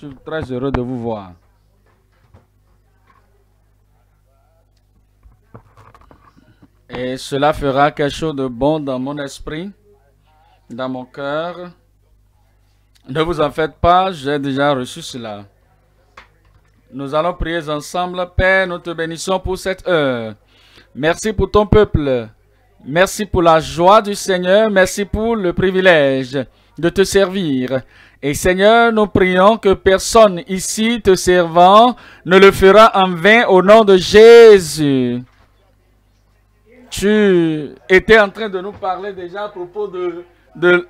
Je suis très heureux de vous voir. Et cela fera quelque chose de bon dans mon esprit, dans mon cœur. Ne vous en faites pas, j'ai déjà reçu cela. Nous allons prier ensemble. Père, nous te bénissons pour cette heure. Merci pour ton peuple. Merci pour la joie du Seigneur. Merci pour le privilège de te servir. Et Seigneur, nous prions que personne ici te servant ne le fera en vain au nom de Jésus. Tu étais en train de nous parler déjà à propos de, de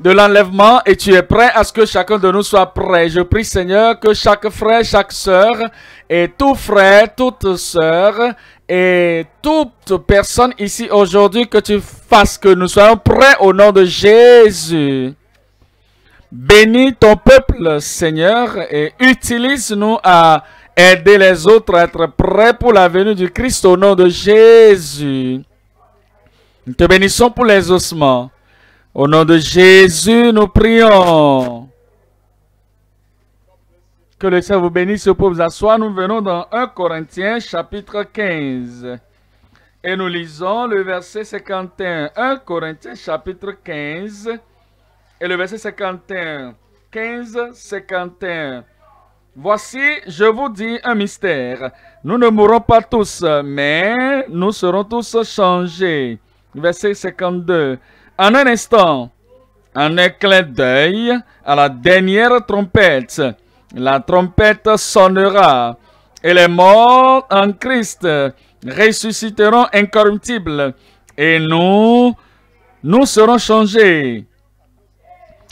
de l'enlèvement et tu es prêt à ce que chacun de nous soit prêt. Je prie Seigneur que chaque frère, chaque sœur et tout frère, toute sœur et toute personne ici aujourd'hui que tu fasses que nous soyons prêts au nom de Jésus. Bénis ton peuple, Seigneur, et utilise-nous à aider les autres à être prêts pour la venue du Christ au nom de Jésus. Nous te bénissons pour les ossements. Au nom de Jésus, nous prions. Que le Seigneur vous bénisse pour vous asseoir. Nous venons dans 1 Corinthiens chapitre 15. Et nous lisons le verset 51. 1 Corinthiens chapitre 15 et le verset 51. 15, 51. Voici, je vous dis un mystère. Nous ne mourrons pas tous, mais nous serons tous changés. Verset 52. En un instant, un éclat d'œil, à la dernière trompette, la trompette sonnera, et les morts en Christ ressusciteront incorruptibles, et nous, nous serons changés.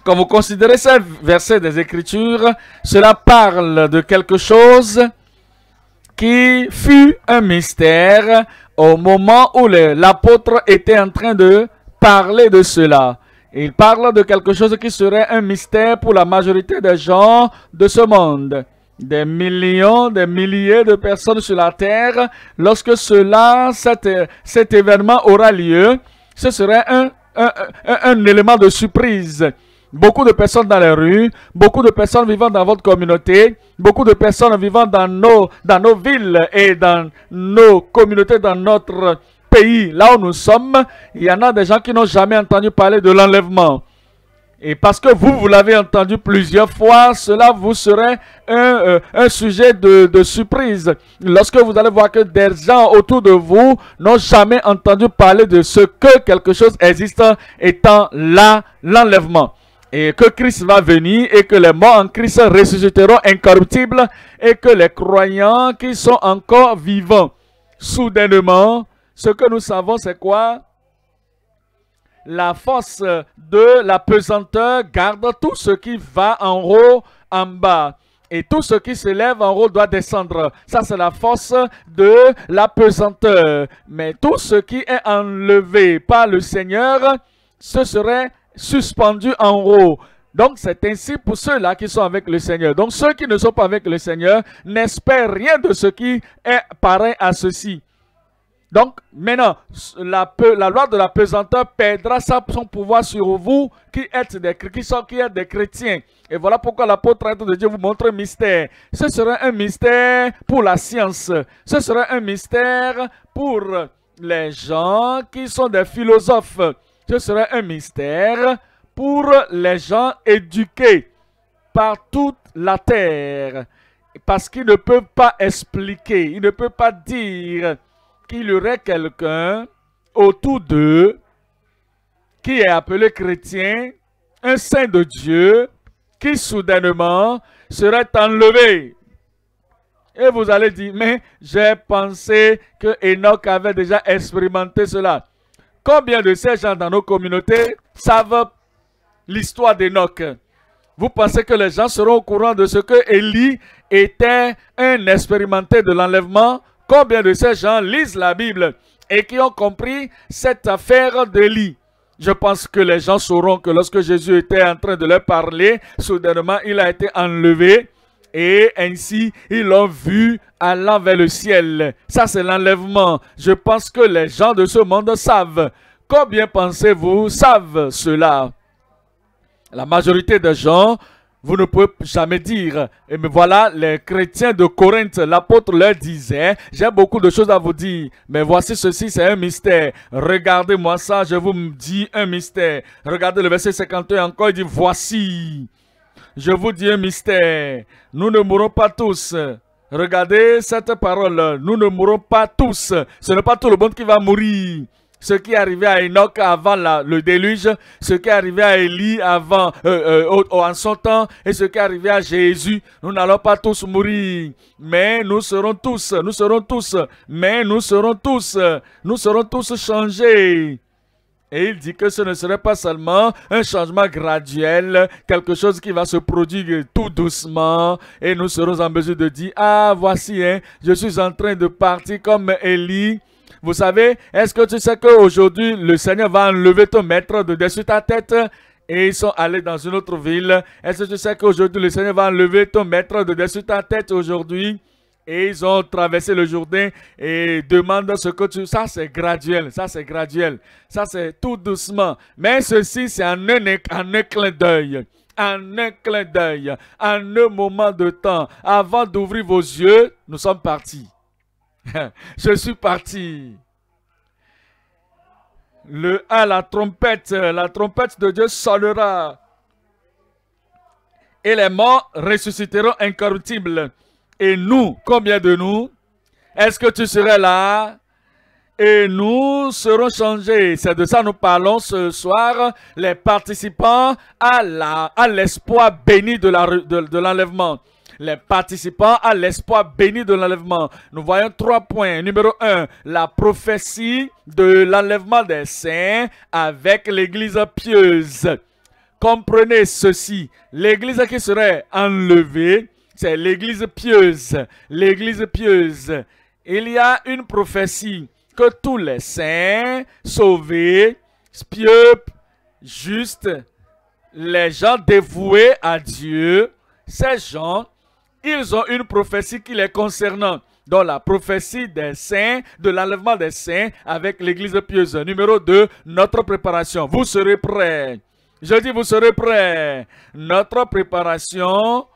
Quand vous considérez ce verset des Écritures, cela parle de quelque chose qui fut un mystère au moment où l'apôtre était en train de parler de cela. Il parle de quelque chose qui serait un mystère pour la majorité des gens de ce monde. Des millions, des milliers de personnes sur la terre, lorsque cela, cet, événement aura lieu, ce serait un élément de surprise Beaucoup de personnes dans les rues, beaucoup de personnes vivant dans votre communauté, beaucoup de personnes vivant dans nos, dans nos villes et dans nos communautés, dans notre pays, là où nous sommes, il y en a des gens qui n'ont jamais entendu parler de l'enlèvement. Et parce que vous, vous l'avez entendu plusieurs fois, cela vous serait un, euh, sujet de, de, surprise. Lorsque vous allez voir que des gens autour de vous n'ont jamais entendu parler de ce que quelque chose existe étant là, l'enlèvement et que Christ va venir et que les morts en Christ ressusciteront incorruptibles et que les croyants qui sont encore vivants, soudainement, ce que nous savons, c'est quoi La force de la pesanteur garde tout ce qui va en haut, en bas. Et tout ce qui se lève en haut doit descendre. Ça, c'est la force de la pesanteur. Mais tout ce qui est enlevé par le Seigneur, ce serait suspendu en haut. Donc c'est ainsi pour ceux-là qui sont avec le Seigneur. Donc ceux qui ne sont pas avec le Seigneur n'espèrent rien de ce qui est pareil à ceci. Donc maintenant, la, la loi de la pesanteur perdra son pouvoir sur vous qui êtes des, qui qui êtes des chrétiens. Et voilà pourquoi l'apôtre de Dieu vous montre un mystère. Ce serait un mystère pour la science. Ce serait un mystère pour les gens qui sont des philosophes ce serait un mystère pour les gens éduqués par toute la terre, parce qu'ils ne peuvent pas expliquer, ils ne peuvent pas dire qu'il y aurait quelqu'un autour d'eux qui est appelé chrétien, un saint de Dieu, qui soudainement serait enlevé. Et vous allez dire, mais j'ai pensé que Enoch avait déjà expérimenté cela. Combien de ces gens dans nos communautés savent l'histoire d'Enoch Vous pensez que les gens seront au courant de ce que Élie était un expérimenté de l'enlèvement Combien de ces gens lisent la Bible et qui ont compris cette affaire d'Élie je pense que les gens sauront que lorsque Jésus était en train de leur parler, soudainement, il a été enlevé et ainsi ils l'ont vu allant vers le ciel. Ça, c'est l'enlèvement. Je pense que les gens de ce monde savent. Combien pensez-vous savent cela La majorité des gens, vous ne pouvez jamais dire. Et mais voilà, les chrétiens de Corinthe, l'apôtre leur disait, j'ai beaucoup de choses à vous dire, mais voici ceci, c'est un mystère. Regardez-moi ça, je vous dis un mystère. Regardez le verset 51 encore, il dit, voici je vous dis un mystère. Nous ne mourrons pas tous. Regardez cette parole. Nous ne mourrons pas tous. Ce n'est pas tout le monde qui va mourir. Ce qui est à Enoch avant le déluge, ce qui est à Élie avant, euh, euh, en son temps, et ce qui est à Jésus, nous n'allons pas tous mourir, mais nous serons tous, nous serons tous, mais nous serons tous, nous serons tous changés. Et il dit que ce ne serait pas seulement un changement graduel, quelque chose qui va se produire tout doucement, et nous serons en mesure de dire, ah voici, hein, je suis en train de partir comme Élie. Vous savez, est-ce que tu sais qu'aujourd'hui, le Seigneur va enlever ton maître de dessus ta tête et ils sont allés dans une autre ville. Est-ce que tu sais qu'aujourd'hui, le Seigneur va enlever ton maître de dessus ta tête aujourd'hui? Et ils ont traversé le Jourdain et demandent ce que tu... Ça, c'est graduel, ça, c'est graduel. Ça, c'est tout doucement. Mais ceci, c'est en un, en clin d'œil en un clin d'œil, en un moment de temps. Avant d'ouvrir vos yeux, nous sommes partis. Je suis parti. Le A, ah, la trompette, la trompette de Dieu sonnera. Et les morts ressusciteront incorruptibles. Et nous, combien de nous Est-ce que tu serais là et nous serons changés. C'est de ça que nous parlons ce soir, les participants à l'espoir béni de l'enlèvement. De, les participants à l'espoir béni de l'enlèvement. Nous voyons trois points. Numéro un, la prophétie de l'enlèvement des saints avec l'église pieuse. Comprenez ceci, l'église qui serait enlevée c'est l'église pieuse, l'église pieuse. Il y a une prophétie que tous les saints, sauvés, pieux, justes, les gens dévoués à Dieu, ces gens, ils ont une prophétie qui les concernant. Dans la prophétie des saints, de l'enlèvement des saints avec l'église pieuse. Numéro 2, notre préparation. Vous serez prêts. Je dis, vous serez prêts. Notre préparation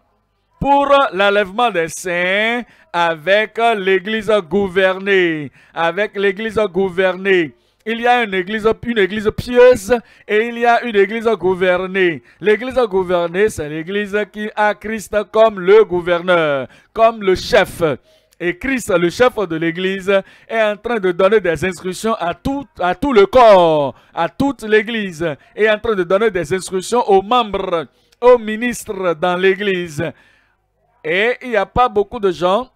pour l'enlèvement des saints avec l'église gouvernée. Avec l'église gouvernée. Il y a une église, une église pieuse et il y a une église gouvernée. L'église gouvernée, c'est l'église qui a Christ comme le gouverneur, comme le chef. Et Christ, le chef de l'Église, est en train de donner des instructions à tout, à tout le corps, à toute l'Église, et est en train de donner des instructions aux membres, aux ministres dans l'Église. Et il n'y a pas beaucoup de gens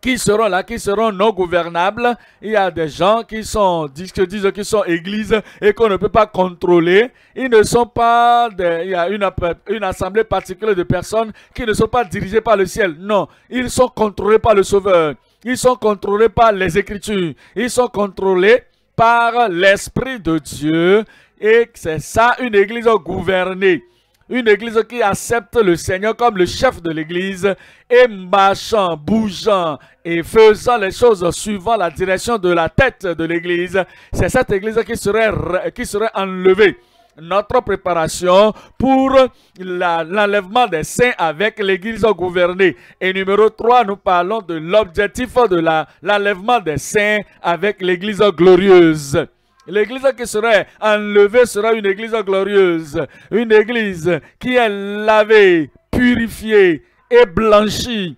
qui seront là, qui seront non gouvernables. Il y a des gens qui sont, disent, qui disent qu'ils sont églises et qu'on ne peut pas contrôler. Ils ne sont pas, il y a une, une assemblée particulière de personnes qui ne sont pas dirigées par le ciel. Non, ils sont contrôlés par le Sauveur. Ils sont contrôlés par les Écritures. Ils sont contrôlés par l'Esprit de Dieu. Et c'est ça une église gouvernée. Une église qui accepte le Seigneur comme le chef de l'église et marchant, bougeant et faisant les choses suivant la direction de la tête de l'église, c'est cette église qui serait, qui serait enlevée notre préparation pour l'enlèvement des saints avec l'Église gouvernée. Et numéro 3, nous parlons de l'objectif de l'enlèvement des saints avec l'Église glorieuse. L'église qui serait enlevée sera une église glorieuse, une église qui est lavée, purifiée et blanchie,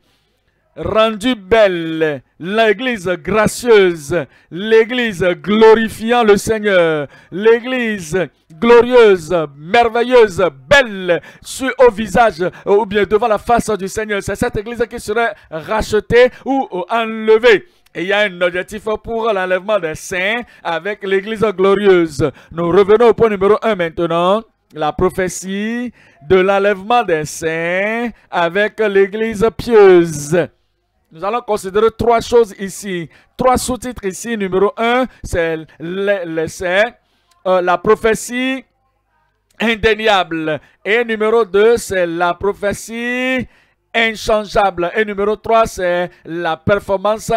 rendue belle, l'église gracieuse, l'église glorifiant le Seigneur, l'église glorieuse, merveilleuse, belle, sur au visage ou bien devant la face du Seigneur. C'est cette église qui serait rachetée ou euh, enlevée. Et il y a un objectif pour l'enlèvement des saints avec l'Église glorieuse. Nous revenons au point numéro 1 maintenant. La prophétie de l'enlèvement des saints avec l'Église pieuse. Nous allons considérer trois choses ici. Trois sous-titres ici. Numéro 1, c'est euh, la prophétie indéniable. Et numéro 2, c'est la prophétie inchangeable. Et numéro 3, c'est la performance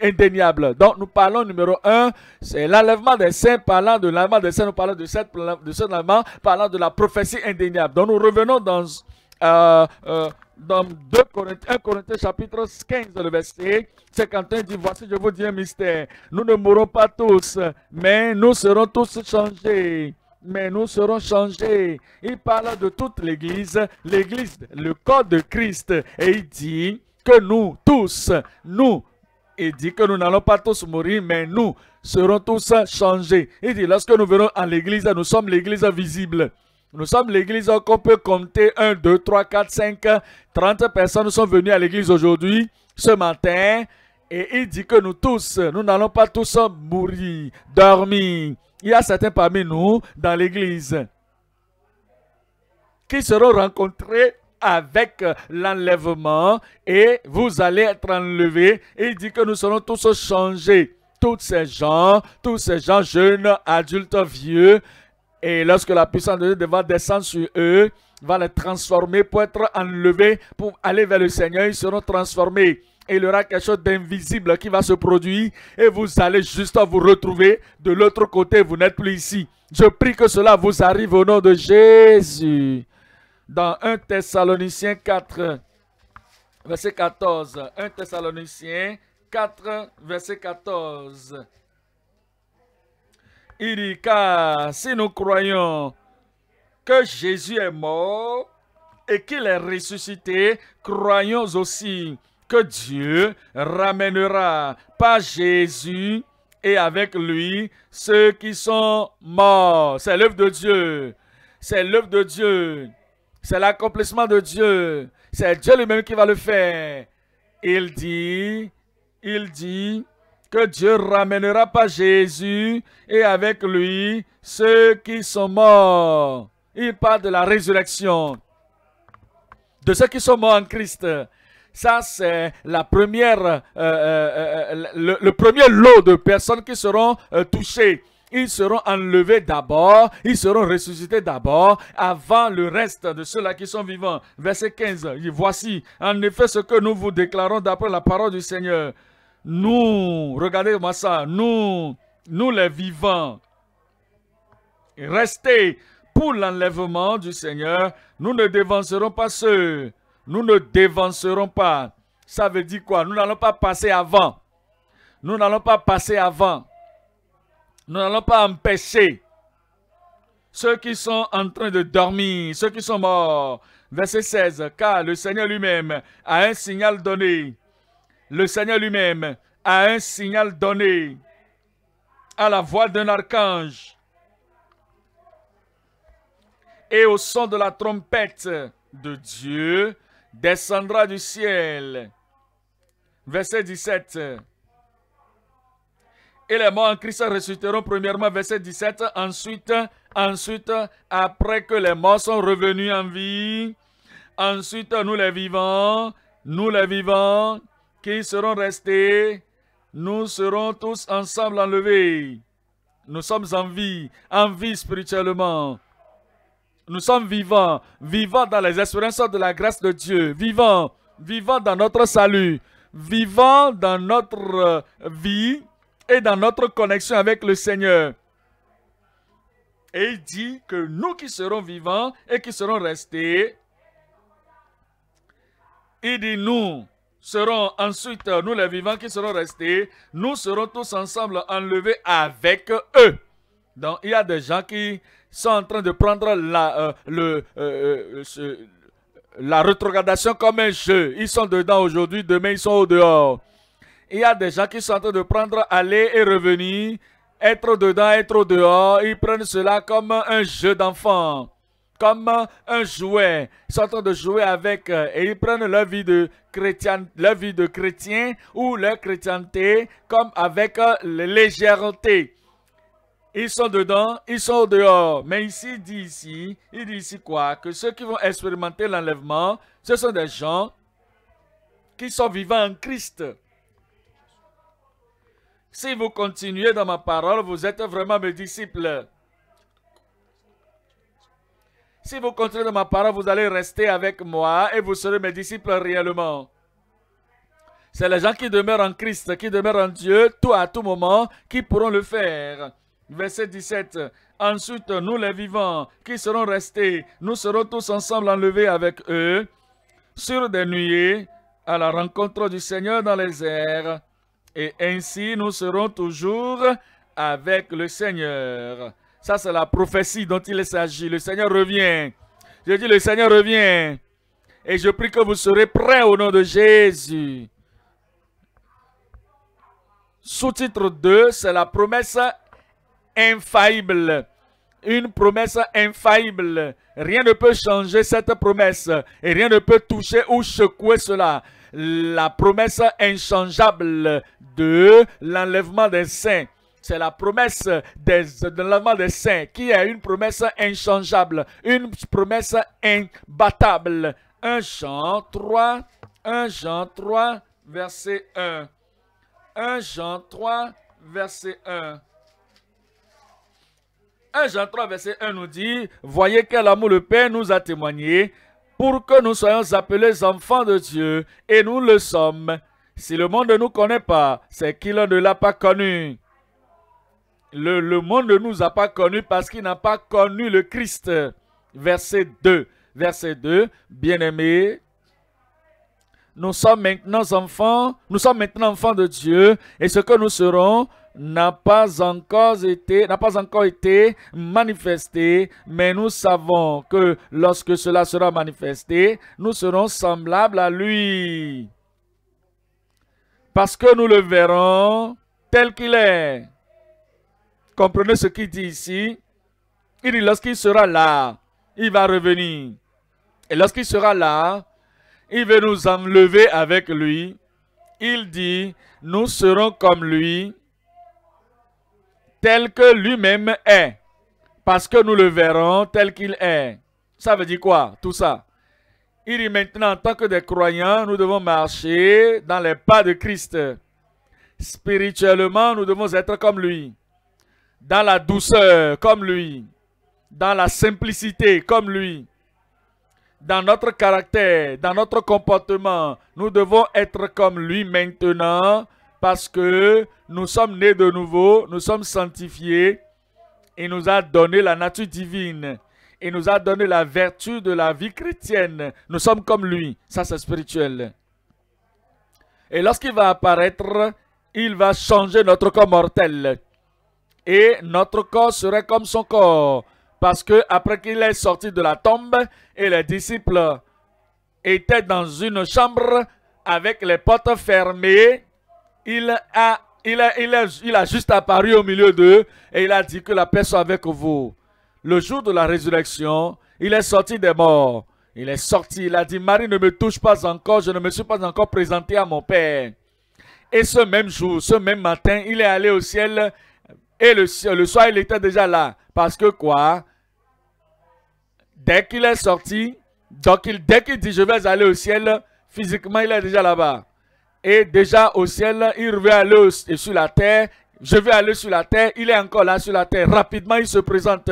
indéniable. Donc, nous parlons numéro 1, c'est l'enlèvement des saints. Parlant de l'enlèvement des saints, nous parlons de, cette, de cet parlant de la prophétie indéniable. Donc, nous revenons dans... Euh, euh, dans 2 1 Corinthiens chapitre 15, le verset 51 dit, voici je vous dis un mystère, nous ne mourrons pas tous, mais nous serons tous changés mais nous serons changés. Il parle de toute l'Église, l'Église, le corps de Christ. Et il dit que nous tous, nous, il dit que nous n'allons pas tous mourir, mais nous serons tous changés. Il dit, lorsque nous venons à l'Église, nous sommes l'Église visible. Nous sommes l'église qu'on peut compter 1, 2, 3, 4, 5, 30 personnes sont venues à l'église aujourd'hui, ce matin. Et il dit que nous tous, nous n'allons pas tous mourir, dormir. Il y a certains parmi nous dans l'église qui seront rencontrés avec euh, l'enlèvement et vous allez être enlevés. il dit que nous serons tous changés. Tous ces gens, tous ces gens jeunes, adultes, vieux, et lorsque la puissance de Dieu va descendre sur eux, va les transformer pour être enlevés, pour aller vers le Seigneur, ils seront transformés et il y aura quelque chose d'invisible qui va se produire et vous allez juste vous retrouver de l'autre côté, vous n'êtes plus ici. Je prie que cela vous arrive au nom de Jésus. Dans 1 Thessaloniciens 4, verset 14. 1 Thessaloniciens 4, verset 14. Il dit, car si nous croyons que Jésus est mort et qu'il est ressuscité, croyons aussi que Dieu ramènera par Jésus et avec lui ceux qui sont morts. C'est l'œuvre de Dieu. C'est l'œuvre de Dieu. C'est l'accomplissement de Dieu. C'est Dieu lui-même qui va le faire. Il dit, il dit que Dieu ramènera par Jésus et avec lui ceux qui sont morts. Il parle de la résurrection. De ceux qui sont morts en Christ. Ça, c'est la première, euh, euh, euh, le, premier lot de personnes qui seront touchées. Ils seront enlevés d'abord, ils seront ressuscités d'abord, avant le reste de ceux-là qui sont vivants. Verset 15, voici, en effet, ce que nous vous déclarons d'après la parole du Seigneur. Nous, regardez-moi ça, nous, nous les vivants, restez pour l'enlèvement du Seigneur, nous ne devancerons pas ceux nous ne dévancerons pas. Ça veut dire quoi Nous n'allons pas passer avant. Nous n'allons pas passer avant. Nous n'allons pas empêcher ceux qui sont en train de dormir, ceux qui sont morts. Verset 16, car le Seigneur lui-même a un signal donné. Le Seigneur lui-même a un signal donné à la voix d'un archange et au son de la trompette de Dieu, descendra du ciel. Verset 17. Et les morts en Christ ressusciteront premièrement, verset 17, ensuite, ensuite, après que les morts sont revenus en vie, ensuite nous les vivants, nous les vivants, qui seront restés, nous serons tous ensemble enlevés. Nous sommes en vie, en vie spirituellement. Nous sommes vivants, vivants dans les espérances de la grâce de Dieu, vivants, vivants dans notre salut, vivants dans notre euh, vie et dans notre connexion avec le Seigneur. Et il dit que nous qui serons vivants et qui serons restés, il dit nous serons ensuite, nous les vivants qui serons restés, nous serons tous ensemble enlevés avec eux. Donc il y a des gens qui sont en train de prendre la, euh, euh, euh, la rétrogradation comme un jeu. Ils sont dedans aujourd'hui, demain ils sont au dehors. Il y a des gens qui sont en train de prendre aller et revenir, être dedans, être au dehors. Ils prennent cela comme un jeu d'enfant, comme un jouet. Ils sont en train de jouer avec et ils prennent leur vie de chrétien, leur vie de chrétien ou la chrétienté comme avec légèreté. Ils sont dedans, ils sont dehors. Mais ici, il dit ici, il dit ici quoi Que ceux qui vont expérimenter l'enlèvement, ce sont des gens qui sont vivants en Christ. Si vous continuez dans ma parole, vous êtes vraiment mes disciples. Si vous continuez dans ma parole, vous allez rester avec moi et vous serez mes disciples réellement. C'est les gens qui demeurent en Christ, qui demeurent en Dieu, tout à tout moment, qui pourront le faire. Verset 17. Ensuite, nous les vivants qui serons restés, nous serons tous ensemble enlevés avec eux sur des nuées à la rencontre du Seigneur dans les airs. Et ainsi, nous serons toujours avec le Seigneur. Ça, c'est la prophétie dont il s'agit. Le Seigneur revient. Je dis, le Seigneur revient. Et je prie que vous serez prêts au nom de Jésus. Sous-titre 2, c'est la promesse infaillible. Une promesse infaillible. Rien ne peut changer cette promesse et rien ne peut toucher ou secouer cela. La promesse inchangeable de l'enlèvement des saints. C'est la promesse des, de l'enlèvement des saints qui est une promesse inchangeable, une promesse imbattable. 1 Jean 3, 1 Jean 3, verset 1. 1 Jean 3, verset 1. 1 Jean 3, verset 1 nous dit, voyez quel amour le Père nous a témoigné pour que nous soyons appelés enfants de Dieu, et nous le sommes. Si le monde ne nous connaît pas, c'est qu'il ne l'a pas connu. Le, monde ne nous a pas connu parce qu'il n'a pas connu le Christ. Verset 2. Verset 2. Bien-aimés, nous sommes maintenant enfants, nous sommes maintenant enfants de Dieu, et ce que nous serons, n'a pas encore été n'a pas encore été manifesté, mais nous savons que lorsque cela sera manifesté, nous serons semblables à lui. Parce que nous le verrons tel qu'il est. Comprenez ce qu'il dit ici. Il dit lorsqu'il sera là, il va revenir. Et lorsqu'il sera là, il veut nous enlever avec lui. Il dit, nous serons comme lui tel que lui-même est. Parce que nous le verrons tel qu'il est. Ça veut dire quoi, tout ça Il dit maintenant, en tant que des croyants, nous devons marcher dans les pas de Christ. Spirituellement, nous devons être comme lui. Dans la douceur, comme lui. Dans la simplicité, comme lui. Dans notre caractère, dans notre comportement, nous devons être comme lui maintenant parce que nous sommes nés de nouveau, nous sommes sanctifiés. Il nous a donné la nature divine. Il nous a donné la vertu de la vie chrétienne. Nous sommes comme lui. Ça, c'est spirituel. Et lorsqu'il va apparaître, il va changer notre corps mortel. Et notre corps serait comme son corps. Parce que après qu'il est sorti de la tombe, et les disciples étaient dans une chambre avec les portes fermées, il a, il, il, juste apparu au milieu d'eux et il a dit que la paix soit avec vous. Le jour de la résurrection, il est sorti des morts. Il est sorti, il a dit, Marie ne me touche pas encore, je ne me suis pas encore présenté à mon Père. Et ce même jour, ce même matin, il est allé au ciel et le, le soir, il était déjà là. Parce que quoi Dès qu'il est sorti, donc il, dès qu'il dit, je vais aller au ciel, physiquement, il est déjà là-bas. Et déjà au ciel, il veut et sur la terre. Je vais aller sur la terre. Il est encore là sur la terre. Rapidement, il se présente.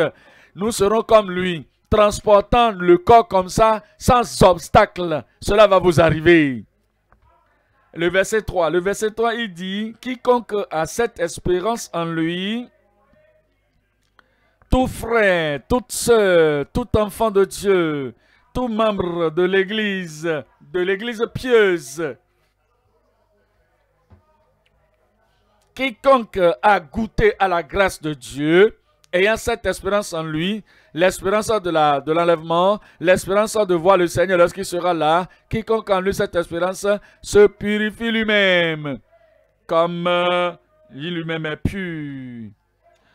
Nous serons comme lui, transportant le corps comme ça, sans obstacle. Cela va vous arriver. Le verset 3. Le verset 3, il dit, quiconque a cette espérance en lui, tout frère, toute sœur, tout enfant de Dieu, tout membre de l'Église, de l'Église pieuse, Quiconque euh, a goûté à la grâce de Dieu, ayant cette espérance en lui, l'espérance de l'enlèvement, l'espérance de voir le Seigneur lorsqu'il sera là, quiconque en lui cette espérance se purifie lui-même, comme euh, il lui-même est pur.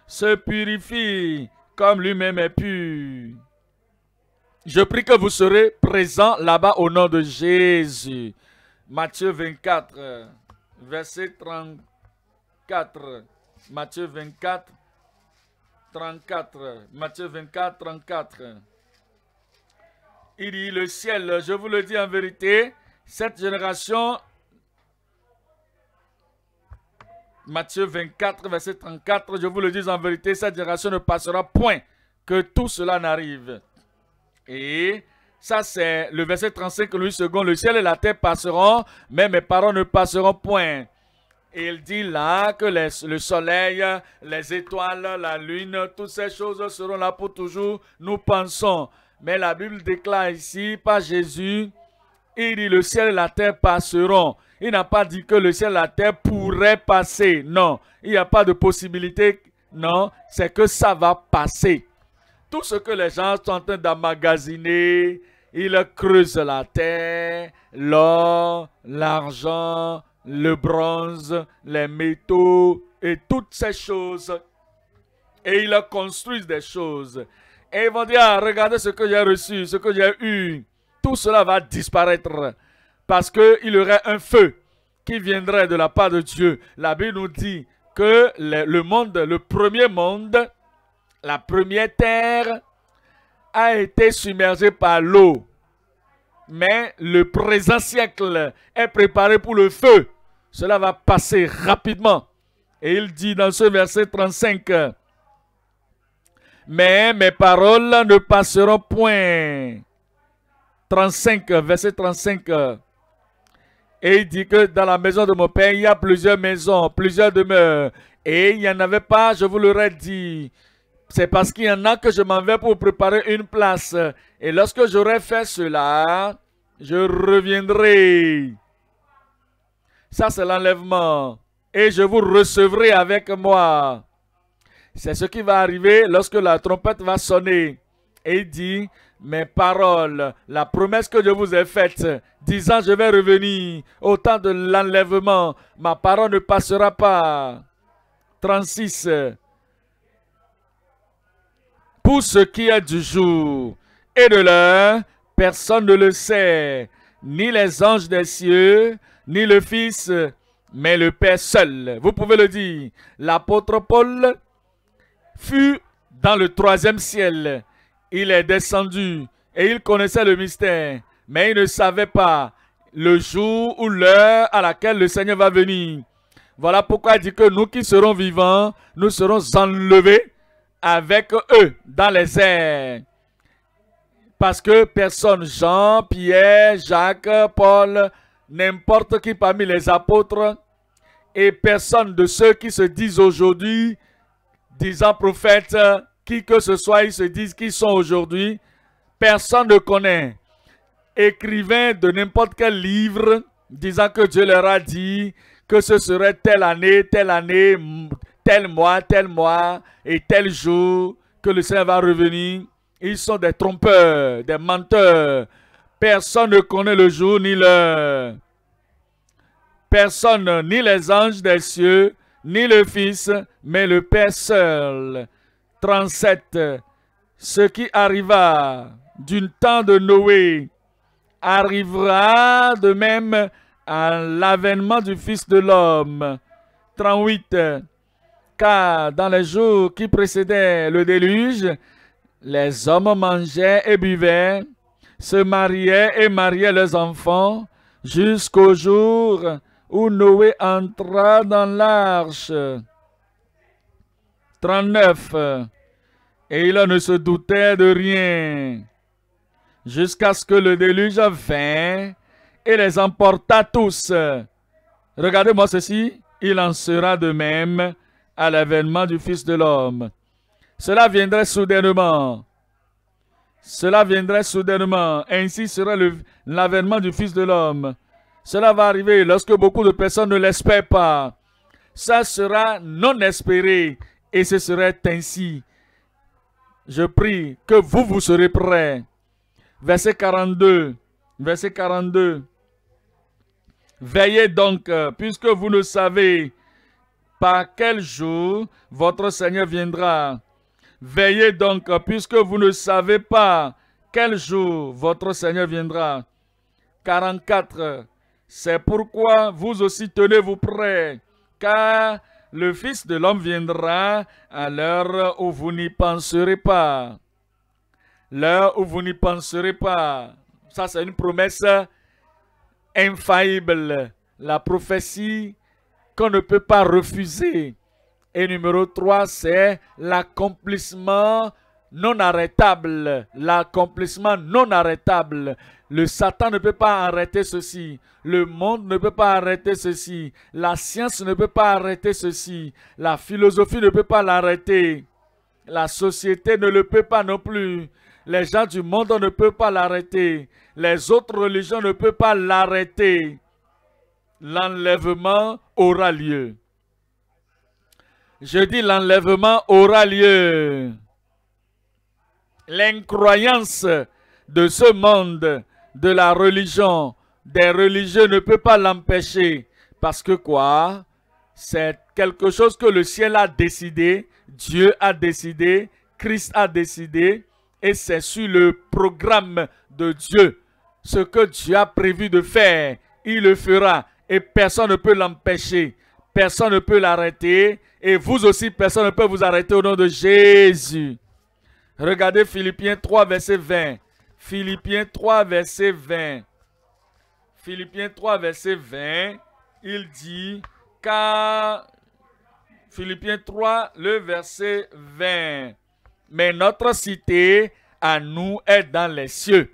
Se purifie comme lui-même est pur. Je prie que vous serez présents là-bas au nom de Jésus. Matthieu 24, euh, verset 30. 4, Matthieu 24, 34. Matthieu 24, 34. Il dit, le ciel, je vous le dis en vérité, cette génération... Matthieu 24, verset 34, je vous le dis en vérité, cette génération ne passera point que tout cela n'arrive. Et ça, c'est le verset 35, lui second, le ciel et la terre passeront, mais mes parents ne passeront point il dit là que le soleil, les étoiles, la lune, toutes ces choses seront là pour toujours, nous pensons. Mais la Bible déclare ici, par Jésus, il dit le ciel et la terre passeront. Il n'a pas dit que le ciel et la terre pourraient passer. Non, il n'y a pas de possibilité. Non, c'est que ça va passer. Tout ce que les gens sont en train d'amagasiner, ils creusent la terre, l'or, l'argent, le bronze, les métaux et toutes ces choses. Et il construisent des choses. Et ils vont dire, ah, regardez ce que j'ai reçu, ce que j'ai eu. Tout cela va disparaître. Parce qu'il y aurait un feu qui viendrait de la part de Dieu. La Bible nous dit que le monde, le premier monde, la première terre, a été submergée par l'eau. Mais le présent siècle est préparé pour le feu. Cela va passer rapidement. Et il dit dans ce verset 35, mais mes paroles ne passeront point. 35, verset 35. Et il dit que dans la maison de mon père, il y a plusieurs maisons, plusieurs demeures. Et il n'y en avait pas, je vous l'aurais dit. C'est parce qu'il y en a que je m'en vais pour préparer une place. Et lorsque j'aurai fait cela, je reviendrai ça, c'est l'enlèvement. Et je vous recevrai avec moi. C'est ce qui va arriver lorsque la trompette va sonner. Et il dit, mes paroles, la promesse que je vous ai faite, disant je vais revenir au temps de l'enlèvement, ma parole ne passera pas. 36. Pour ce qui est du jour et de l'heure, personne ne le sait, ni les anges des cieux, ni le Fils, mais le Père seul. Vous pouvez le dire. L'apôtre Paul fut dans le troisième ciel. Il est descendu et il connaissait le mystère, mais il ne savait pas le jour ou l'heure à laquelle le Seigneur va venir. Voilà pourquoi il dit que nous qui serons vivants, nous serons enlevés avec eux dans les airs. Parce que personne, Jean, Pierre, Jacques, Paul, n'importe qui parmi les apôtres et personne de ceux qui se disent aujourd'hui, disant prophète, qui que ce soit, ils se disent qu'ils sont aujourd'hui, personne ne connaît. Écrivain de n'importe quel livre, disant que Dieu leur a dit que ce serait telle année, telle année, tel mois, tel mois et tel jour que le Seigneur va revenir. Ils sont des trompeurs, des menteurs, Personne ne connaît le jour ni l'heure. Personne, ni les anges des cieux, ni le Fils, mais le Père seul. 37. Ce qui arriva d'une temps de Noé arrivera de même à l'avènement du Fils de l'homme. 38. Car dans les jours qui précédaient le déluge, les hommes mangeaient et buvaient, se mariaient et mariaient leurs enfants jusqu'au jour où Noé entra dans l'arche. 39. Et il ne se doutait de rien, jusqu'à ce que le déluge vint et les emporta tous. Regardez-moi ceci, il en sera de même à l'avènement du Fils de l'homme. Cela viendrait soudainement cela viendrait soudainement. Ainsi sera l'avènement du Fils de l'homme. Cela va arriver lorsque beaucoup de personnes ne l'espèrent pas. Ça sera non espéré et ce serait ainsi. Je prie que vous, vous serez prêts. Verset 42. Verset 42. Veillez donc, euh, puisque vous ne savez, pas quel jour votre Seigneur viendra. Veillez donc, puisque vous ne savez pas quel jour votre Seigneur viendra. 44. C'est pourquoi vous aussi tenez-vous prêts, car le Fils de l'homme viendra à l'heure où vous n'y penserez pas. L'heure où vous n'y penserez pas. Ça, c'est une promesse infaillible. La prophétie qu'on ne peut pas refuser. Et numéro 3, c'est l'accomplissement non arrêtable. L'accomplissement non arrêtable. Le Satan ne peut pas arrêter ceci. Le monde ne peut pas arrêter ceci. La science ne peut pas arrêter ceci. La philosophie ne peut pas l'arrêter. La société ne le peut pas non plus. Les gens du monde ne peuvent pas l'arrêter. Les autres religions ne peuvent pas l'arrêter. L'enlèvement aura lieu. Je dis l'enlèvement aura lieu. L'incroyance de ce monde, de la religion, des religieux ne peut pas l'empêcher. Parce que quoi C'est quelque chose que le ciel a décidé, Dieu a décidé, Christ a décidé, et c'est sur le programme de Dieu. Ce que Dieu a prévu de faire, il le fera, et personne ne peut l'empêcher. Personne ne peut l'arrêter. Et vous aussi, personne ne peut vous arrêter au nom de Jésus. Regardez Philippiens 3, verset 20. Philippiens 3, verset 20. Philippiens 3, verset 20. Il dit, car... Philippiens 3, le verset 20. Mais notre cité à nous est dans les cieux.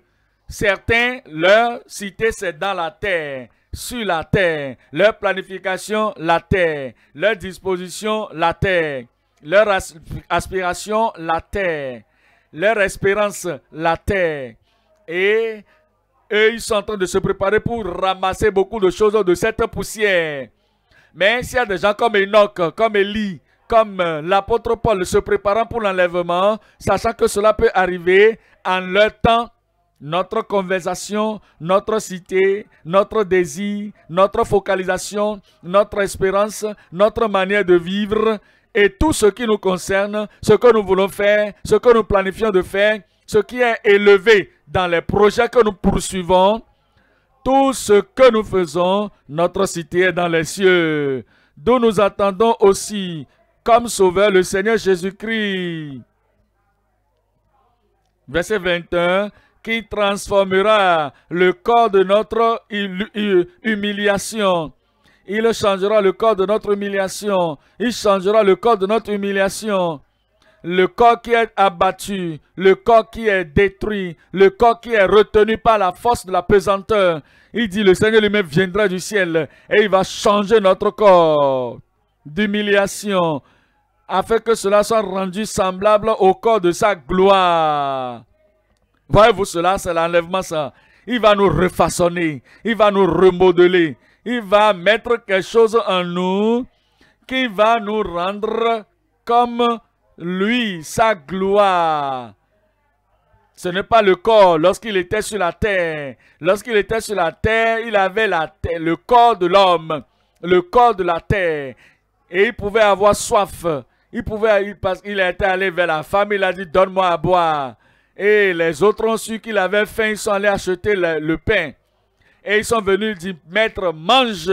Certains, leur cité, c'est dans la terre sur la terre, leur planification, la terre, leur disposition, la terre, leur aspiration, la terre, leur espérance, la terre. Et eux, ils sont en train de se préparer pour ramasser beaucoup de choses de cette poussière. Mais s'il y a des gens comme Enoch, comme Élie, comme euh, l'apôtre Paul se préparant pour l'enlèvement, sachant que cela peut arriver en leur temps notre conversation, notre cité, notre désir, notre focalisation, notre espérance, notre manière de vivre et tout ce qui nous concerne, ce que nous voulons faire, ce que nous planifions de faire, ce qui est élevé dans les projets que nous poursuivons, tout ce que nous faisons, notre cité est dans les cieux, d'où nous attendons aussi, comme sauveur, le Seigneur Jésus-Christ. Verset 21, qui transformera le corps de notre humiliation. Il changera le corps de notre humiliation. Il changera le corps de notre humiliation. Le corps qui est abattu, le corps qui est détruit, le corps qui est retenu par la force de la pesanteur. Il dit, le Seigneur lui-même viendra du ciel et il va changer notre corps d'humiliation afin que cela soit rendu semblable au corps de sa gloire. Voyez-vous cela, c'est l'enlèvement ça. Il va nous refaçonner, il va nous remodeler, il va mettre quelque chose en nous qui va nous rendre comme lui, sa gloire. Ce n'est pas le corps. Lorsqu'il était sur la terre, lorsqu'il était sur la terre, il avait la le corps de l'homme, le corps de la terre. Et il pouvait avoir soif. Il pouvait, parce qu'il était allé vers la femme, il a dit, donne-moi à boire. Et les autres ont su qu'il avait faim, ils sont allés acheter le, pain. Et ils sont venus dire, maître, mange.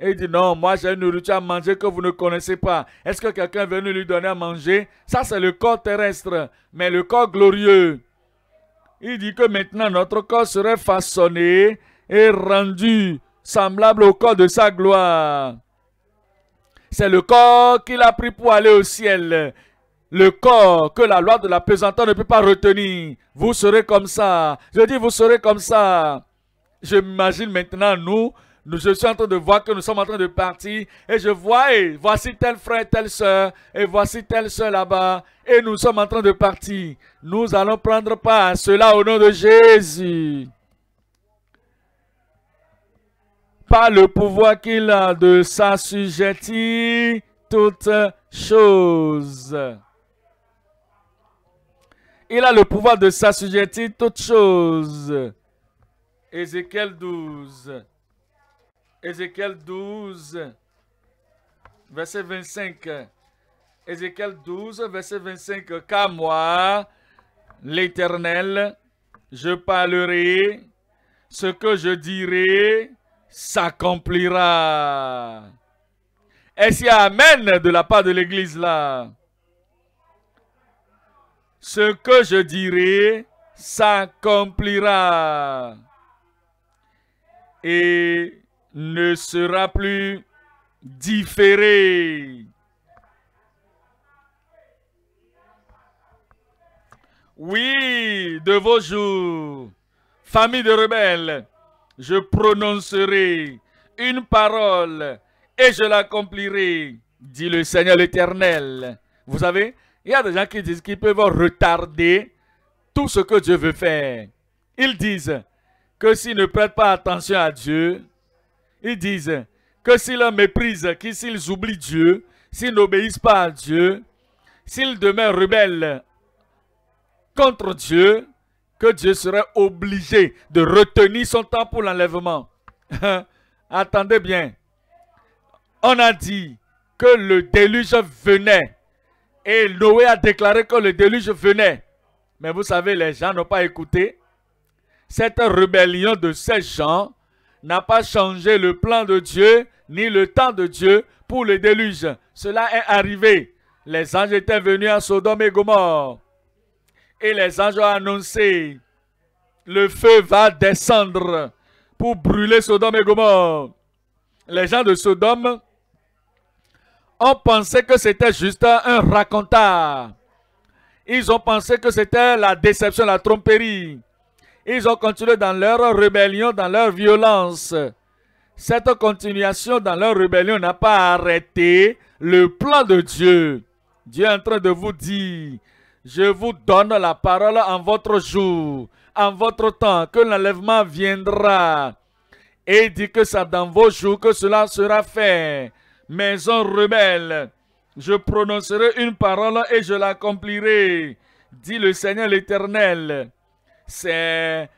Et il dit, non, moi j'ai une nourriture à manger que vous ne connaissez pas. Est-ce que quelqu'un est venu lui donner à manger Ça, c'est le corps terrestre, mais le corps glorieux. Il dit que maintenant notre corps serait façonné et rendu semblable au corps de sa gloire. C'est le corps qu'il a pris pour aller au ciel le corps que la loi de la pesanteur ne peut pas retenir. Vous serez comme ça. Je dis, vous serez comme ça. J'imagine maintenant, nous, nous, je suis en train de voir que nous sommes en train de partir. Et je vois, et eh, voici tel frère, telle soeur. Et voici telle soeur là-bas. Et nous sommes en train de partir. Nous allons prendre part à cela au nom de Jésus. Par le pouvoir qu'il a de s'assujettir toutes choses. Il a le pouvoir de s'assujettir toutes choses. Ézéchiel 12. Ézéchiel 12, verset 25. Ézéchiel 12, verset 25. Car moi, l'Éternel, je parlerai, ce que je dirai s'accomplira. Et ce y a Amen de la part de l'Église là? ce que je dirai s'accomplira et ne sera plus différé. Oui, de vos jours, famille de rebelles, je prononcerai une parole et je l'accomplirai, dit le Seigneur l'Éternel. Vous savez, il y a des gens qui disent qu'ils peuvent retarder tout ce que Dieu veut faire. Ils disent que s'ils ne prêtent pas attention à Dieu, ils disent que s'ils méprisent, que s'ils oublient Dieu, s'ils n'obéissent pas à Dieu, s'ils demeurent rebelles contre Dieu, que Dieu serait obligé de retenir son temps pour l'enlèvement. Attendez bien. On a dit que le déluge venait et Noé a déclaré que le déluge venait. Mais vous savez, les gens n'ont pas écouté. Cette rébellion de ces gens n'a pas changé le plan de Dieu ni le temps de Dieu pour le déluge. Cela est arrivé. Les anges étaient venus à Sodome et Gomorre. Et les anges ont annoncé, le feu va descendre pour brûler Sodome et Gomorre. Les gens de Sodome ont pensé que c'était juste un racontard. Ils ont pensé que c'était la déception, la tromperie. Ils ont continué dans leur rébellion, dans leur violence. Cette continuation dans leur rébellion n'a pas arrêté le plan de Dieu. Dieu est en train de vous dire, je vous donne la parole en votre jour, en votre temps, que l'enlèvement viendra. Et dit que ça dans vos jours, que cela sera fait maison rebelle. Je prononcerai une parole et je l'accomplirai, dit le Seigneur l'Éternel. C'est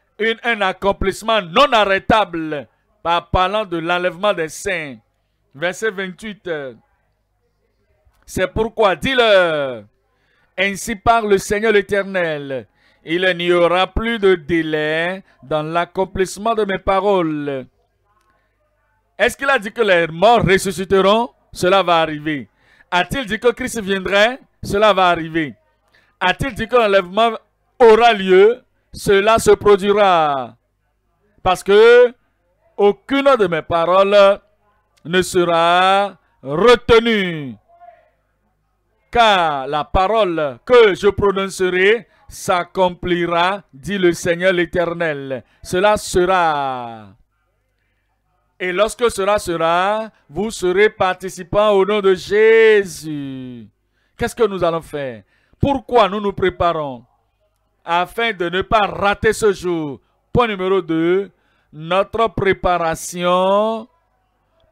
un accomplissement non arrêtable par parlant de l'enlèvement des saints. Verset 28. C'est pourquoi, dis le ainsi parle le Seigneur l'Éternel, il n'y aura plus de délai dans l'accomplissement de mes paroles est-ce qu'il a dit que les morts ressusciteront Cela va arriver. A-t-il dit que Christ viendrait Cela va arriver. A-t-il dit que l'enlèvement aura lieu Cela se produira. Parce que aucune de mes paroles ne sera retenue. Car la parole que je prononcerai s'accomplira, dit le Seigneur l'Éternel. Cela sera. Et lorsque cela sera, vous serez participants au nom de Jésus. Qu'est-ce que nous allons faire Pourquoi nous nous préparons Afin de ne pas rater ce jour. Point numéro 2, notre préparation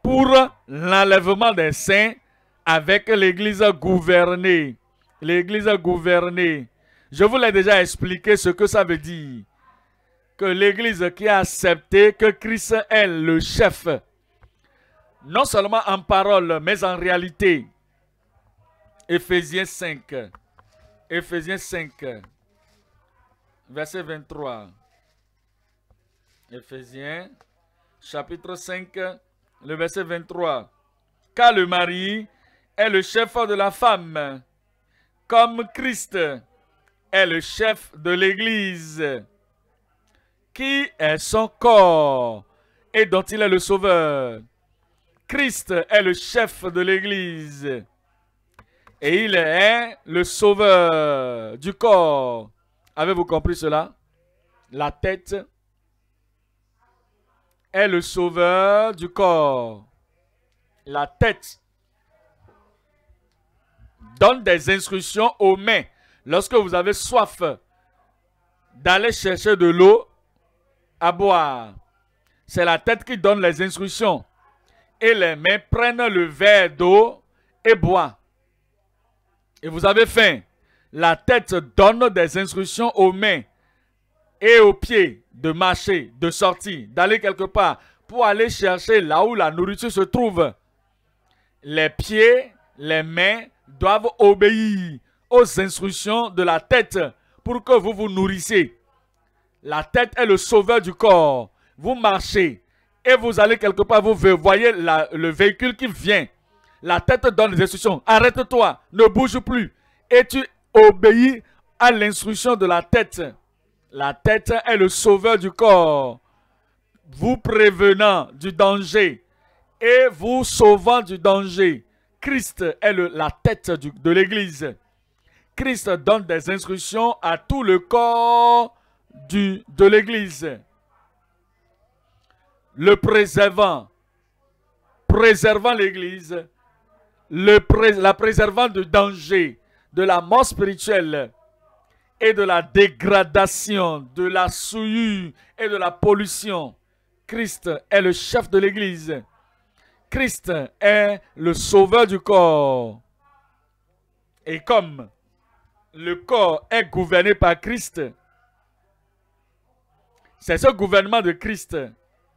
pour l'enlèvement des saints avec l'Église gouvernée. L'Église gouvernée. Je vous l'ai déjà expliqué ce que ça veut dire l'Église qui a accepté que Christ est le chef, non seulement en parole, mais en réalité. Éphésiens 5, Éphésiens 5, verset 23. Éphésiens chapitre 5, le verset 23. Car le mari est le chef de la femme, comme Christ est le chef de l'Église qui est son corps et dont il est le sauveur. Christ est le chef de l'Église et il est le sauveur du corps. Avez-vous compris cela La tête est le sauveur du corps. La tête donne des instructions aux mains. Lorsque vous avez soif d'aller chercher de l'eau, à boire. C'est la tête qui donne les instructions. Et les mains prennent le verre d'eau et boivent. Et vous avez faim. La tête donne des instructions aux mains et aux pieds de marcher, de sortir, d'aller quelque part pour aller chercher là où la nourriture se trouve. Les pieds, les mains doivent obéir aux instructions de la tête pour que vous vous nourrissiez. La tête est le sauveur du corps. Vous marchez et vous allez quelque part, vous voyez le véhicule qui vient. La tête donne des instructions. Arrête-toi, ne bouge plus. Et tu obéis à l'instruction de la tête. La tête est le sauveur du corps, vous prévenant du danger et vous sauvant du danger. Christ est la tête de l'Église. Christ donne des instructions à tout le corps du, de l'Église, le préservant, préservant l'Église, la préservant du danger, de la mort spirituelle et de la dégradation, de la souillure et de la pollution. Christ est le chef de l'Église. Christ est le sauveur du corps. Et comme le corps est gouverné par Christ, c'est ce gouvernement de Christ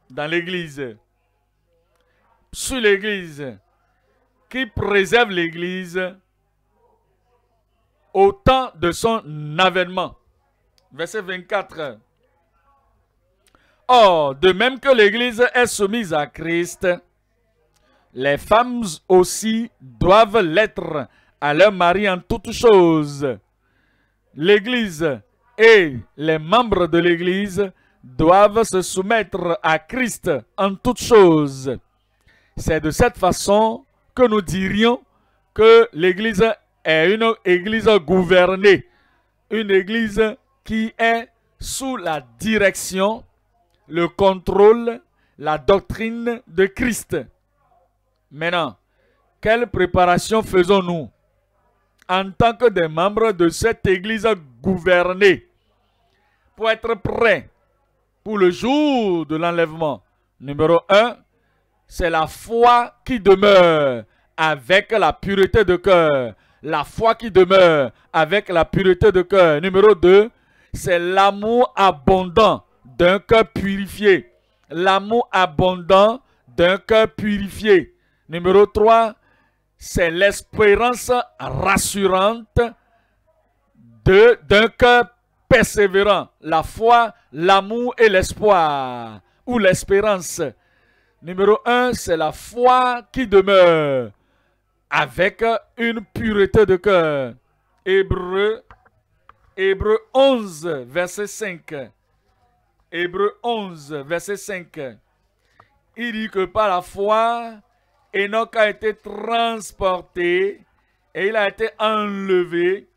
dans l'Église, sur l'Église, qui préserve l'Église au temps de son avènement. Verset 24. Or, de même que l'Église est soumise à Christ, les femmes aussi doivent l'être à leur mari en toutes choses. L'Église et les membres de l'Église doivent se soumettre à Christ en toutes choses. C'est de cette façon que nous dirions que l'Église est une Église gouvernée, une Église qui est sous la direction, le contrôle, la doctrine de Christ. Maintenant, quelle préparation faisons-nous en tant que des membres de cette Église gouvernée pour être prêts pour le jour de l'enlèvement. Numéro 1, c'est la foi qui demeure avec la pureté de cœur. La foi qui demeure avec la pureté de cœur. Numéro 2, c'est l'amour abondant d'un cœur purifié. L'amour abondant d'un cœur purifié. Numéro 3, c'est l'espérance rassurante d'un cœur persévérant. La foi l'amour et l'espoir ou l'espérance. Numéro 1, c'est la foi qui demeure avec une pureté de cœur. Hébreu, Hébreu 11, verset 5. Hébreu 11, verset 5. Il dit que par la foi, Enoch a été transporté et il a été enlevé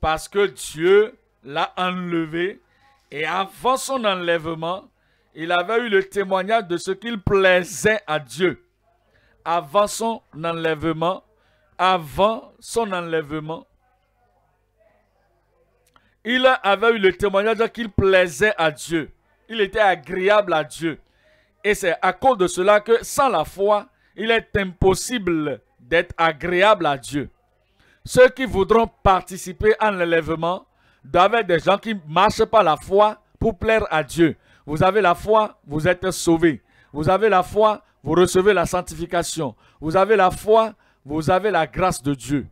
parce que Dieu l'a enlevé et avant son enlèvement, il avait eu le témoignage de ce qu'il plaisait à Dieu. Avant son enlèvement, avant son enlèvement, il avait eu le témoignage qu'il plaisait à Dieu. Il était agréable à Dieu. Et c'est à cause de cela que sans la foi, il est impossible d'être agréable à Dieu. Ceux qui voudront participer à l'enlèvement d'avoir des gens qui marchent par la foi pour plaire à Dieu. Vous avez la foi, vous êtes sauvés. Vous avez la foi, vous recevez la sanctification. Vous avez la foi, vous avez la grâce de Dieu.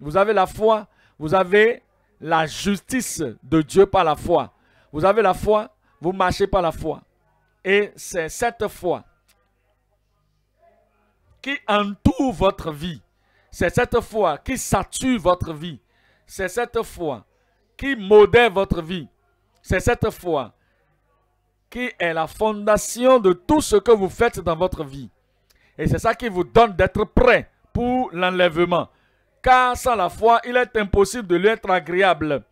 Vous avez la foi, vous avez la justice de Dieu par la foi. Vous avez la foi, vous marchez par la foi. Et c'est cette foi qui entoure votre vie. C'est cette foi qui sature votre vie. C'est cette foi qui modère votre vie. C'est cette foi qui est la fondation de tout ce que vous faites dans votre vie. Et c'est ça qui vous donne d'être prêt pour l'enlèvement. Car sans la foi, il est impossible de lui être agréable.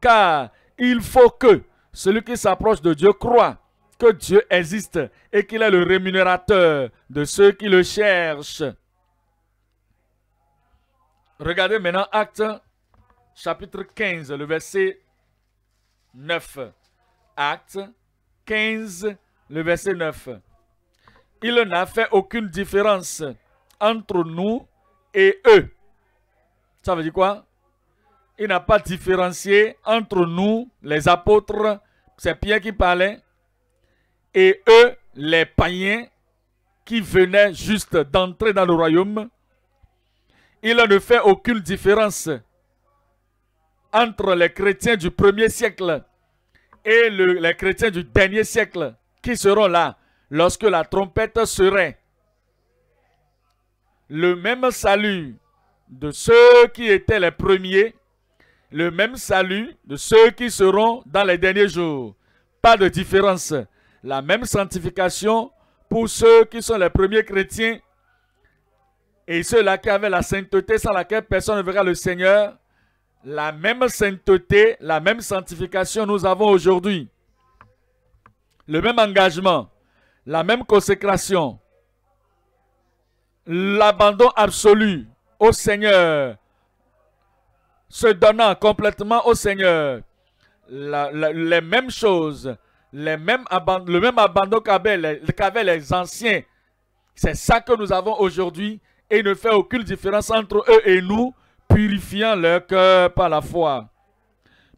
Car il faut que celui qui s'approche de Dieu croit que Dieu existe et qu'il est le rémunérateur de ceux qui le cherchent. Regardez maintenant Acte chapitre 15, le verset 9. Acte 15, le verset 9. Il n'a fait aucune différence entre nous et eux. Ça veut dire quoi Il n'a pas différencié entre nous, les apôtres, c'est Pierre qui parlait, et eux, les païens, qui venaient juste d'entrer dans le royaume. Il ne fait aucune différence entre les chrétiens du premier siècle et les chrétiens du dernier siècle qui seront là lorsque la trompette serait. Le même salut de ceux qui étaient les premiers, le même salut de ceux qui seront dans les derniers jours. Pas de différence. La même sanctification pour ceux qui sont les premiers chrétiens et ceux-là qui avaient la sainteté sans laquelle personne ne verra le Seigneur la même sainteté, la même sanctification nous avons aujourd'hui. Le même engagement, la même consécration, l'abandon absolu au Seigneur, se donnant complètement au Seigneur, les mêmes choses, les mêmes le même abandon qu'avaient les, les anciens. C'est ça que nous avons aujourd'hui et ne fait aucune différence entre eux et nous purifiant leur cœur par la foi.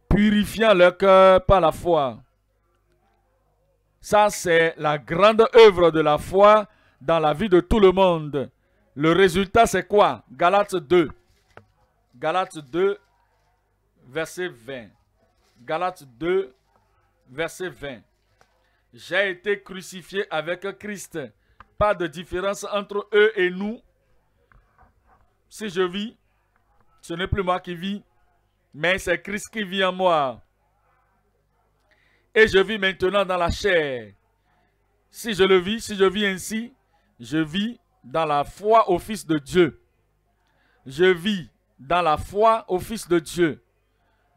Purifiant leur cœur par la foi. Ça, c'est la grande œuvre de la foi dans la vie de tout le monde. Le résultat, c'est quoi Galates 2. Galates 2, verset 20. Galates 2, verset 20. J'ai été crucifié avec Christ. Pas de différence entre eux et nous. Si je vis, ce n'est plus moi qui vis, mais c'est Christ qui vit en moi. Et je vis maintenant dans la chair. Si je le vis, si je vis ainsi, je vis dans la foi au Fils de Dieu. Je vis dans la foi au Fils de Dieu.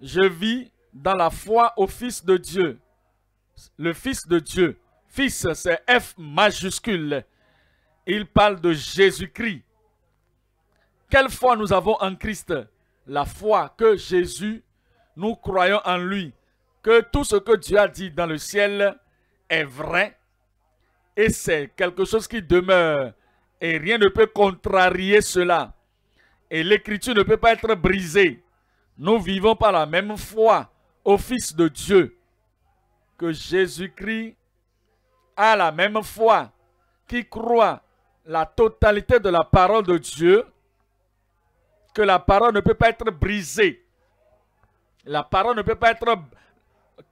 Je vis dans la foi au Fils de Dieu. Le Fils de Dieu. Fils, c'est F majuscule. Il parle de Jésus-Christ. Quelle foi nous avons en Christ La foi que Jésus, nous croyons en lui, que tout ce que Dieu a dit dans le ciel est vrai et c'est quelque chose qui demeure et rien ne peut contrarier cela. Et l'écriture ne peut pas être brisée. Nous vivons par la même foi au Fils de Dieu que Jésus-Christ a la même foi qui croit la totalité de la parole de Dieu que la parole ne peut pas être brisée. La parole ne peut pas être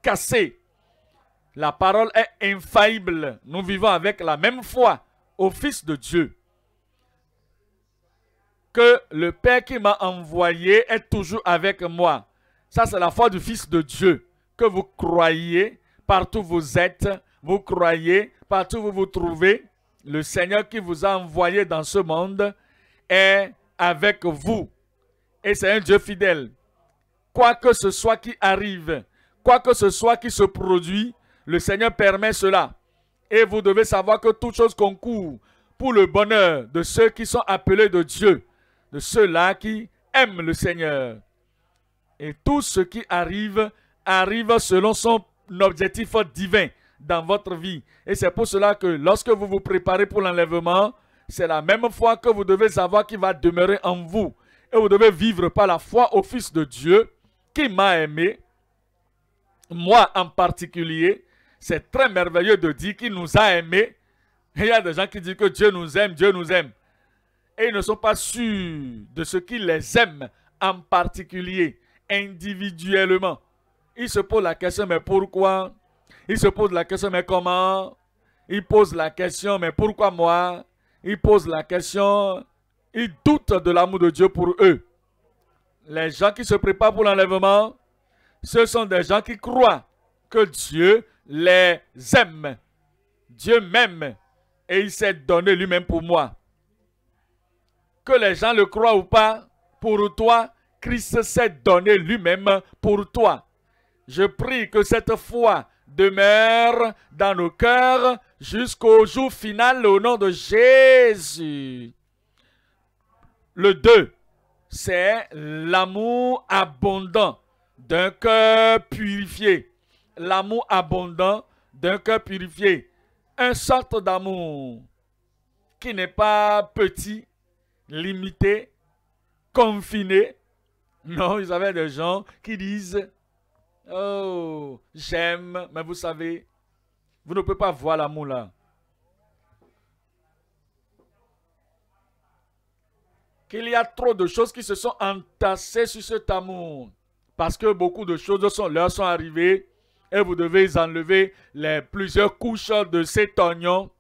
cassée. La parole est infaillible. Nous vivons avec la même foi au Fils de Dieu. Que le Père qui m'a envoyé est toujours avec moi. Ça, c'est la foi du Fils de Dieu. Que vous croyez partout où vous êtes, vous croyez partout où vous vous trouvez. Le Seigneur qui vous a envoyé dans ce monde est avec vous. Et c'est un Dieu fidèle. Quoi que ce soit qui arrive, quoi que ce soit qui se produit, le Seigneur permet cela. Et vous devez savoir que toute chose concourt pour le bonheur de ceux qui sont appelés de Dieu, de ceux-là qui aiment le Seigneur. Et tout ce qui arrive, arrive selon son objectif divin dans votre vie. Et c'est pour cela que lorsque vous vous préparez pour l'enlèvement, c'est la même foi que vous devez savoir qui va demeurer en vous. Et vous devez vivre par la foi au Fils de Dieu qui m'a aimé, moi en particulier. C'est très merveilleux de dire qu'il nous a aimés. Il y a des gens qui disent que Dieu nous aime, Dieu nous aime. Et ils ne sont pas sûrs de ce qui les aime en particulier, individuellement. Ils se posent la question, mais pourquoi Ils se posent la question, mais comment Ils posent la question, mais pourquoi moi ils posent la question, ils doutent de l'amour de Dieu pour eux. Les gens qui se préparent pour l'enlèvement, ce sont des gens qui croient que Dieu les aime. Dieu m'aime et il s'est donné lui-même pour moi. Que les gens le croient ou pas, pour toi, Christ s'est donné lui-même pour toi. Je prie que cette foi demeure dans nos cœurs jusqu'au jour final au nom de Jésus. Le 2, c'est l'amour abondant d'un cœur purifié. L'amour abondant d'un cœur purifié. Un sorte d'amour qui n'est pas petit, limité, confiné. Non, y avait des gens qui disent, oh, j'aime, mais vous savez, vous ne pouvez pas voir l'amour là. Qu'il y a trop de choses qui se sont entassées sur cet amour. Parce que beaucoup de choses sont, leur sont arrivées. Et vous devez enlever les plusieurs couches de cet oignon.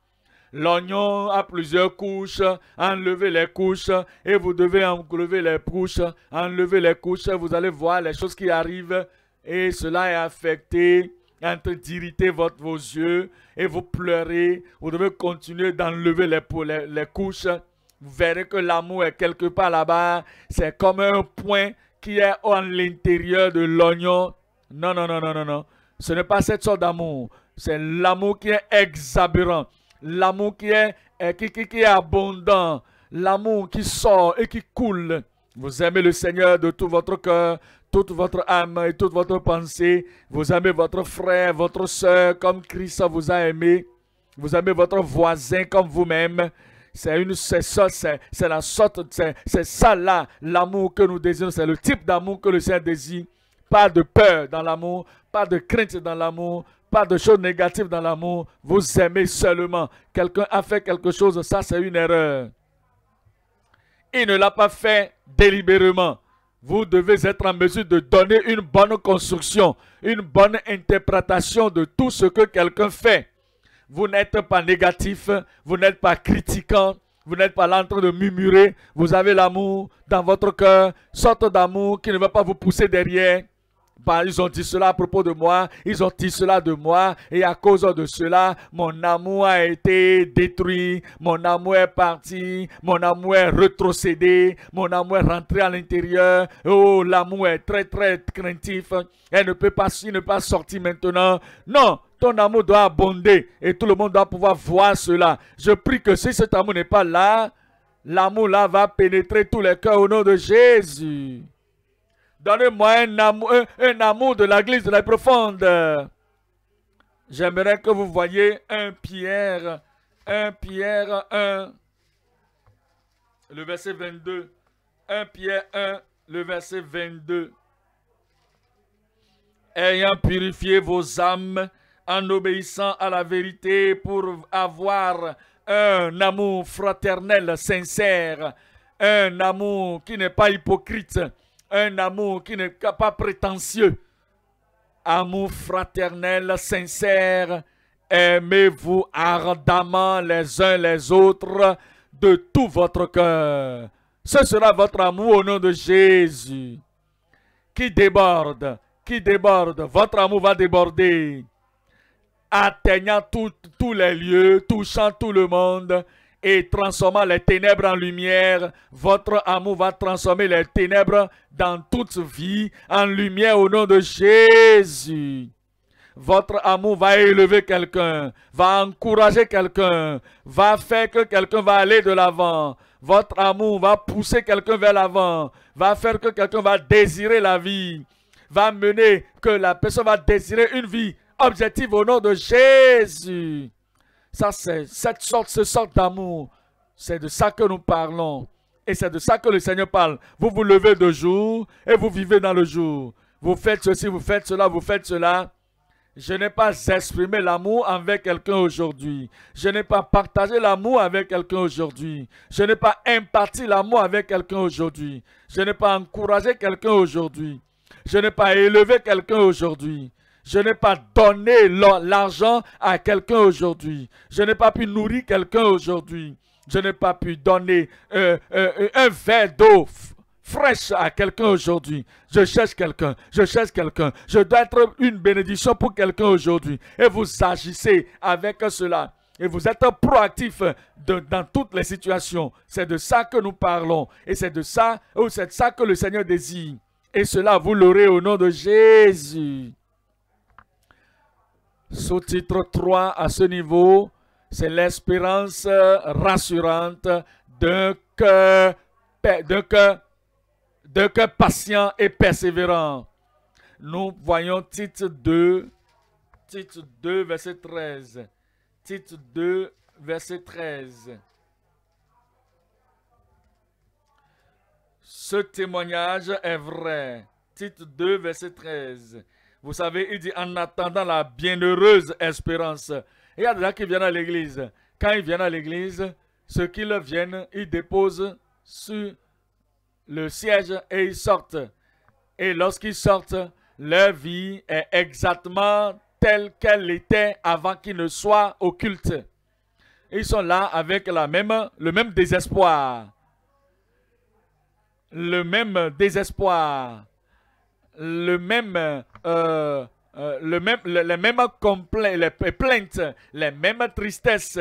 L'oignon a plusieurs couches, enlevez les couches, et vous devez enlever les couches, enlever les couches, vous allez voir les choses qui arrivent, et cela est affecté entre d'irriter vos yeux et vous pleurez, vous devez continuer d'enlever les, couches. Vous verrez que l'amour est quelque part là-bas. C'est comme un point qui est en l'intérieur de l'oignon. Non, non, non, non, non, non. Ce n'est pas cette sorte d'amour. C'est l'amour qui est exubérant, L'amour qui est, qui, qui est abondant. L'amour qui sort et qui coule. Vous aimez le Seigneur de tout votre cœur, toute votre âme et toute votre pensée. Vous aimez votre frère, votre soeur, comme Christ vous a aimé. Vous aimez votre voisin comme vous-même. C'est une, c'est ça, c'est, la sorte, c'est, ça là, l'amour que nous désirons. C'est le type d'amour que le Seigneur désire. Pas de peur dans l'amour, pas de crainte dans l'amour, pas de choses négatives dans l'amour. Vous aimez seulement. Quelqu'un a fait quelque chose, ça c'est une erreur. Il ne l'a pas fait délibérément. Vous devez être en mesure de donner une bonne construction, une bonne interprétation de tout ce que quelqu'un fait. Vous n'êtes pas négatif, vous n'êtes pas critiquant, vous n'êtes pas là en train de murmurer. Vous avez l'amour dans votre cœur, sorte d'amour qui ne va pas vous pousser derrière. Bah, ils ont dit cela à propos de moi, ils ont dit cela de moi, et à cause de cela, mon amour a été détruit, mon amour est parti, mon amour est retrocédé, mon amour est rentré à l'intérieur. Oh, l'amour est très, très craintif. Elle ne peut pas, ne pas sortir maintenant. Non, ton amour doit abonder et tout le monde doit pouvoir voir cela. Je prie que si cet amour n'est pas là, l'amour là va pénétrer tous les cœurs au nom de Jésus. Donnez-moi un, amour de l'église de la profonde. J'aimerais que vous voyiez un Pierre, un Pierre 1, le verset 22. un Pierre 1, le verset 22. Ayant purifié vos âmes en obéissant à la vérité pour avoir un amour fraternel sincère, un amour qui n'est pas hypocrite, un amour qui n'est pas prétentieux, amour fraternel, sincère, aimez-vous ardemment les uns les autres de tout votre cœur. Ce sera votre amour au nom de Jésus qui déborde, qui déborde. Votre amour va déborder, atteignant tous les lieux, touchant tout le monde, et transformant les ténèbres en lumière. Votre amour va transformer les ténèbres dans toute vie en lumière au nom de Jésus. Votre amour va élever quelqu'un, va encourager quelqu'un, va faire que quelqu'un va aller de l'avant. Votre amour va pousser quelqu'un vers l'avant, va faire que quelqu'un va désirer la vie, va mener que la personne va désirer une vie objective au nom de Jésus. Ça, c'est cette sorte, ce sorte d'amour. C'est de ça que nous parlons. Et c'est de ça que le Seigneur parle. Vous vous levez de jour et vous vivez dans le jour. Vous faites ceci, vous faites cela, vous faites cela. Je n'ai pas exprimé l'amour avec quelqu'un aujourd'hui. Je n'ai pas partagé l'amour avec quelqu'un aujourd'hui. Je n'ai pas imparti l'amour avec quelqu'un aujourd'hui. Je n'ai pas encouragé quelqu'un aujourd'hui. Je n'ai pas élevé quelqu'un aujourd'hui. Je n'ai pas donné l'argent à quelqu'un aujourd'hui. Je n'ai pas pu nourrir quelqu'un aujourd'hui. Je n'ai pas pu donner euh, euh, euh, un verre d'eau fraîche à quelqu'un aujourd'hui. Je cherche quelqu'un, je cherche quelqu'un. Je dois être une bénédiction pour quelqu'un aujourd'hui. Et vous agissez avec cela. Et vous êtes proactif dans toutes les situations. C'est de ça que nous parlons. Et c'est de ça, c'est ça que le Seigneur désire. Et cela, vous l'aurez au nom de Jésus. Sous-titre 3 à ce niveau, c'est l'espérance rassurante d'un cœur, patient et persévérant. Nous voyons titre 2, 2, verset 13. Titre 2, verset 13. Ce témoignage est vrai. Titre 2, verset 13. Vous savez, il dit en attendant la bienheureuse espérance. Il y a des gens qui viennent à l'église. Quand ils viennent à l'église, ceux qui leur viennent, ils déposent sur le siège et ils sortent. Et lorsqu'ils sortent, leur vie est exactement telle qu'elle était avant qu'ils ne soient au culte. Ils sont là avec le même désespoir. Le même désespoir le même, euh, euh, les mêmes les plaintes, les mêmes tristesses,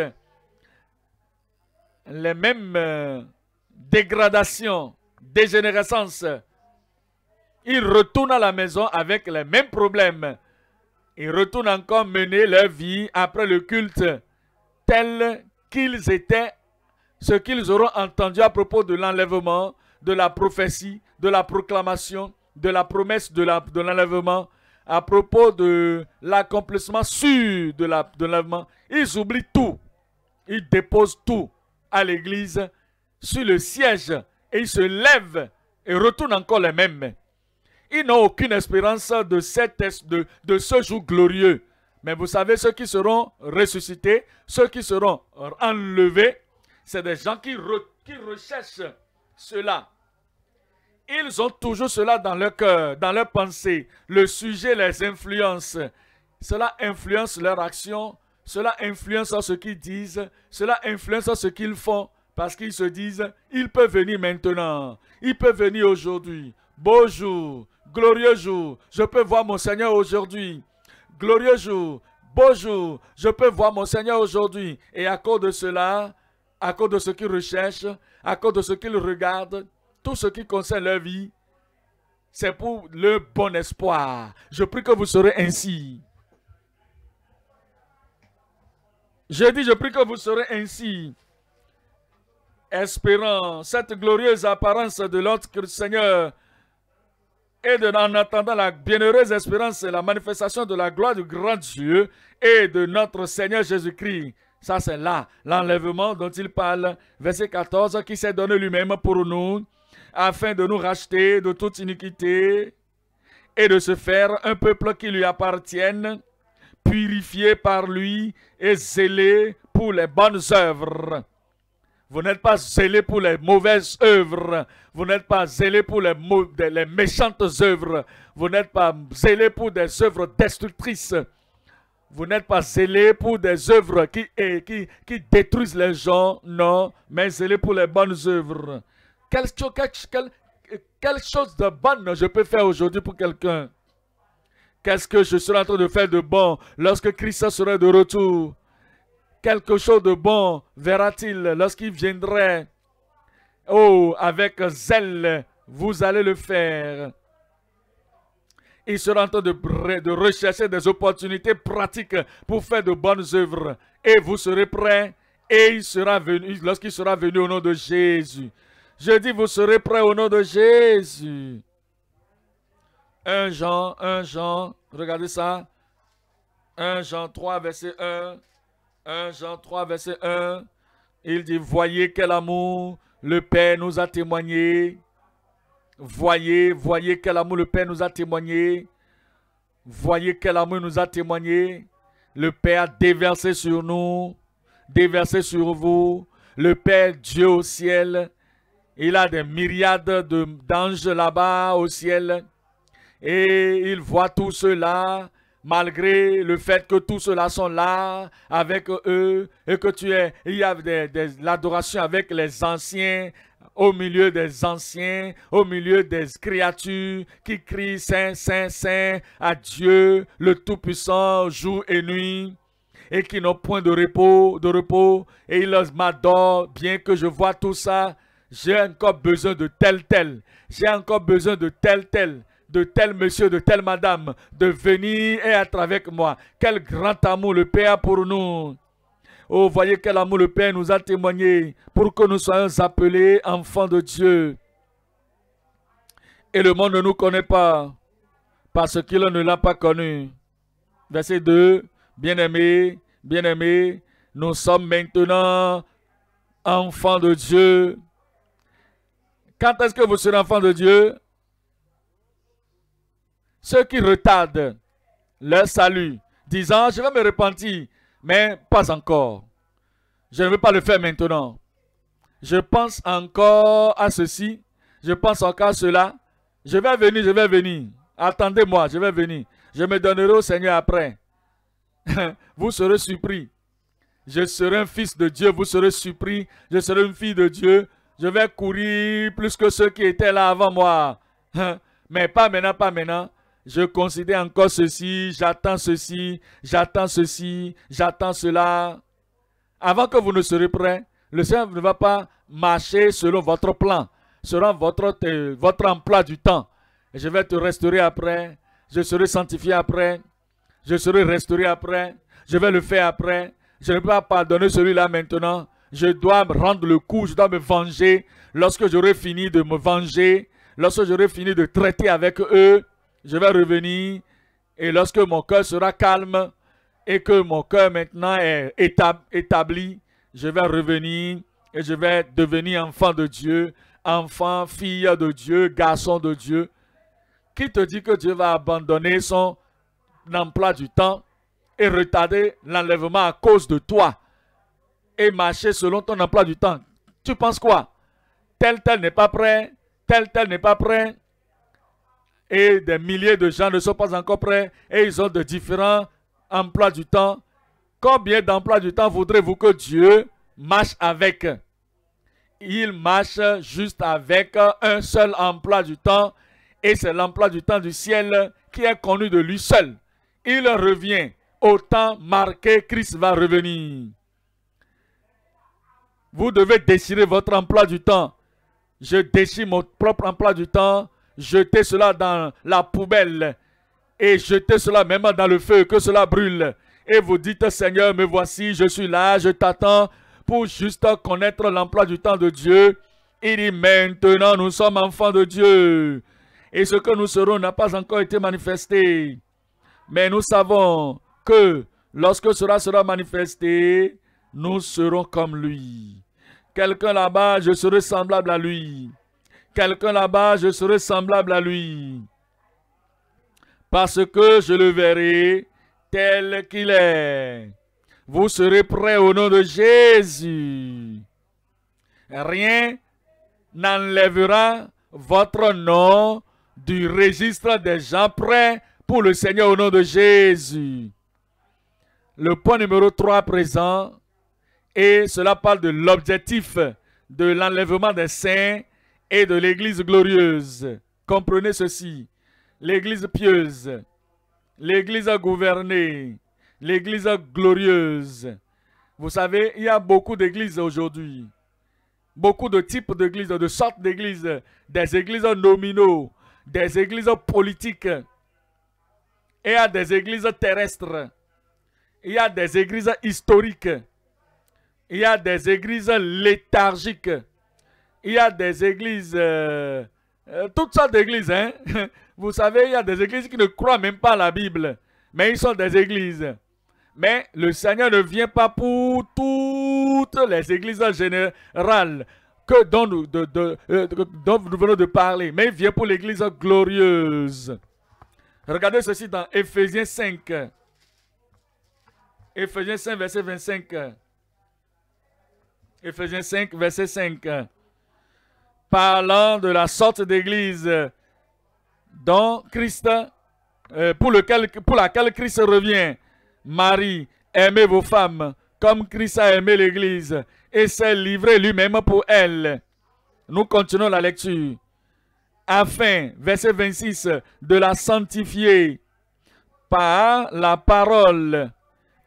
les mêmes euh, dégradations, dégénérescences. Ils retournent à la maison avec les mêmes problèmes. Ils retournent encore mener leur vie après le culte, tel qu'ils étaient, ce qu'ils auront entendu à propos de l'enlèvement, de la prophétie, de la proclamation, de la promesse de l'enlèvement, de à propos de l'accomplissement sûr de l'enlèvement, ils oublient tout. Ils déposent tout à l'église sur le siège et ils se lèvent et retournent encore les mêmes. Ils n'ont aucune espérance de, cette, de, de ce jour glorieux. Mais vous savez, ceux qui seront ressuscités, ceux qui seront enlevés, c'est des gens qui recherchent cela. Ils ont toujours cela dans leur cœur, dans leur pensée. Le sujet les influence. Cela influence leur action. Cela influence ce qu'ils disent. Cela influence ce qu'ils font. Parce qu'ils se disent, il peut venir maintenant. Il peut venir aujourd'hui. Beau jour. Glorieux jour. Je peux voir mon Seigneur aujourd'hui. Glorieux jour. Beau jour. Je peux voir mon Seigneur aujourd'hui. Et à cause de cela, à cause de ce qu'ils recherchent, à cause de ce qu'ils regardent, tout ce qui concerne leur vie, c'est pour le bon espoir. Je prie que vous serez ainsi. Je dis, je prie que vous serez ainsi, espérant cette glorieuse apparence de notre Seigneur et de, en attendant la bienheureuse espérance et la manifestation de la gloire du grand Dieu et de notre Seigneur Jésus-Christ. Ça, c'est là l'enlèvement dont il parle, verset 14, qui s'est donné lui-même pour nous afin de nous racheter de toute iniquité et de se faire un peuple qui lui appartienne, purifié par lui et zélé pour les bonnes œuvres. Vous n'êtes pas zélé pour les mauvaises œuvres. Vous n'êtes pas zélé pour les, les méchantes œuvres. Vous n'êtes pas zélé pour des œuvres destructrices. Vous n'êtes pas zélé pour des œuvres qui, qui détruisent les gens, non, mais zélé pour les bonnes œuvres. Euh, quelle, chose de bonne je peux faire aujourd'hui pour quelqu'un Qu'est-ce que je serai en train de faire de bon lorsque Christ sera de retour Quelque chose de bon verra-t-il lorsqu'il viendrait Oh, avec zèle, vous allez le faire. Il sera en train de, rechercher des opportunités pratiques pour faire de bonnes œuvres. Et vous serez prêts. Et il sera venu, lorsqu'il sera venu au nom de Jésus, je dis, vous serez prêts au nom de Jésus. 1 Jean, 1 Jean, regardez ça. 1 Jean 3, verset 1. 1 Jean 3, verset 1. Il dit, voyez quel amour le Père nous a témoigné. Voyez, voyez quel amour le Père nous a témoigné. Voyez quel amour nous a témoigné. Le Père a déversé sur nous, déversé sur vous. Le Père Dieu au ciel il a des myriades d'anges là-bas au ciel. Et il voit tout cela, malgré le fait que tout cela sont là avec eux et que tu es, il y a des, l'adoration avec les anciens, au milieu des anciens, au milieu des créatures qui crient Saint, Saint, Saint à Dieu, le Tout-Puissant, jour et nuit et qui n'ont point de repos, de repos, et ils m'adorent, bien que je vois tout ça, j'ai encore besoin de tel tel, j'ai encore besoin de tel tel, de tel monsieur, de telle madame, de venir et être avec moi. Quel grand amour le Père a pour nous. Oh, voyez quel amour le Père nous a témoigné pour que nous soyons appelés enfants de Dieu. Et le monde ne nous connaît pas parce qu'il ne l'a pas connu. Verset 2, bien-aimés, bien-aimés, nous sommes maintenant enfants de Dieu quand est-ce que vous serez enfant de Dieu Ceux qui retardent leur salut, disant, je vais me repentir, mais pas encore. Je ne veux pas le faire maintenant. Je pense encore à ceci, je pense encore à cela. Je vais venir, je vais venir. Attendez-moi, je vais venir. Je me donnerai au Seigneur après. vous serez surpris. Je serai un fils de Dieu, vous serez surpris. Je serai une fille de Dieu, je vais courir plus que ceux qui étaient là avant moi. Hein? Mais pas maintenant, pas maintenant. Je considère encore ceci, j'attends ceci, j'attends ceci, j'attends cela. Avant que vous ne serez prêts, le Seigneur ne va pas marcher selon votre plan, selon votre, votre emploi du temps. Je vais te restaurer après, je serai sanctifié après, je serai restauré après, je vais le faire après. Je ne peux pas pardonner celui-là maintenant je dois me rendre le coup, je dois me venger. Lorsque j'aurai fini de me venger, lorsque j'aurai fini de traiter avec eux, je vais revenir. Et lorsque mon cœur sera calme et que mon cœur maintenant est établi, je vais revenir et je vais devenir enfant de Dieu, enfant, fille de Dieu, garçon de Dieu. Qui te dit que Dieu va abandonner son emploi du temps et retarder l'enlèvement à cause de toi et marcher selon ton emploi du temps. Tu penses quoi Tel, tel n'est pas prêt, tel, tel n'est pas prêt. Et des milliers de gens ne sont pas encore prêts et ils ont de différents emplois du temps. Combien d'emplois du temps voudrez-vous que Dieu marche avec Il marche juste avec un seul emploi du temps et c'est l'emploi du temps du ciel qui est connu de lui seul. Il revient. Au temps marqué, Christ va revenir. Vous devez déchirer votre emploi du temps. Je déchire mon propre emploi du temps. Jetez cela dans la poubelle. Et jetez cela même dans le feu, que cela brûle. Et vous dites, Seigneur, me voici, je suis là, je t'attends pour juste connaître l'emploi du temps de Dieu. Il dit, maintenant, nous sommes enfants de Dieu. Et ce que nous serons n'a pas encore été manifesté. Mais nous savons que lorsque cela sera manifesté, nous serons comme lui. Quelqu'un là-bas, je serai semblable à lui. Quelqu'un là-bas, je serai semblable à lui. Parce que je le verrai tel qu'il est. Vous serez prêts au nom de Jésus. Rien n'enlèvera votre nom du registre des gens prêts pour le Seigneur au nom de Jésus. Le point numéro 3 présent, et cela parle de l'objectif de l'enlèvement des saints et de l'Église glorieuse. Comprenez ceci. L'Église pieuse, l'Église gouvernée, l'Église glorieuse. Vous savez, il y a beaucoup d'églises aujourd'hui. Beaucoup de types d'églises, de sortes d'églises, des églises nominaux, des églises politiques, et il y a des églises terrestres, il y a des églises historiques, il y a des églises léthargiques. Il y a des églises... Euh, euh, toutes sortes d'églises. Hein? Vous savez, il y a des églises qui ne croient même pas à la Bible. Mais ils sont des églises. Mais le Seigneur ne vient pas pour toutes les églises générales que dont nous, euh, dont nous venons de parler. Mais il vient pour l'église glorieuse. Regardez ceci dans Ephésiens 5. Éphésiens 5, verset 25. Ephésiens 5, verset 5. Hein. Parlant de la sorte d'église euh, Christ, euh, pour, pour laquelle Christ revient. Marie, aimez vos femmes comme Christ a aimé l'église et s'est livré lui-même pour elle. Nous continuons la lecture. Afin, verset 26, de la sanctifier par la parole,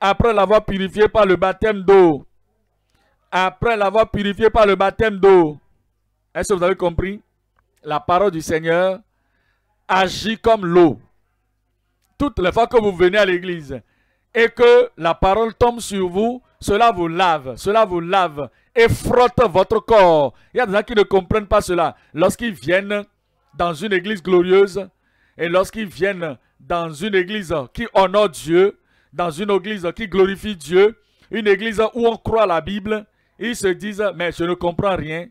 après l'avoir purifiée par le baptême d'eau après l'avoir purifié par le baptême d'eau. Est-ce que vous avez compris La parole du Seigneur agit comme l'eau. Toutes les fois que vous venez à l'église et que la parole tombe sur vous, cela vous lave, cela vous lave et frotte votre corps. Il y a des gens qui ne comprennent pas cela. Lorsqu'ils viennent dans une église glorieuse et lorsqu'ils viennent dans une église qui honore Dieu, dans une église qui glorifie Dieu, une église où on croit la Bible, ils se disent, mais je ne comprends rien.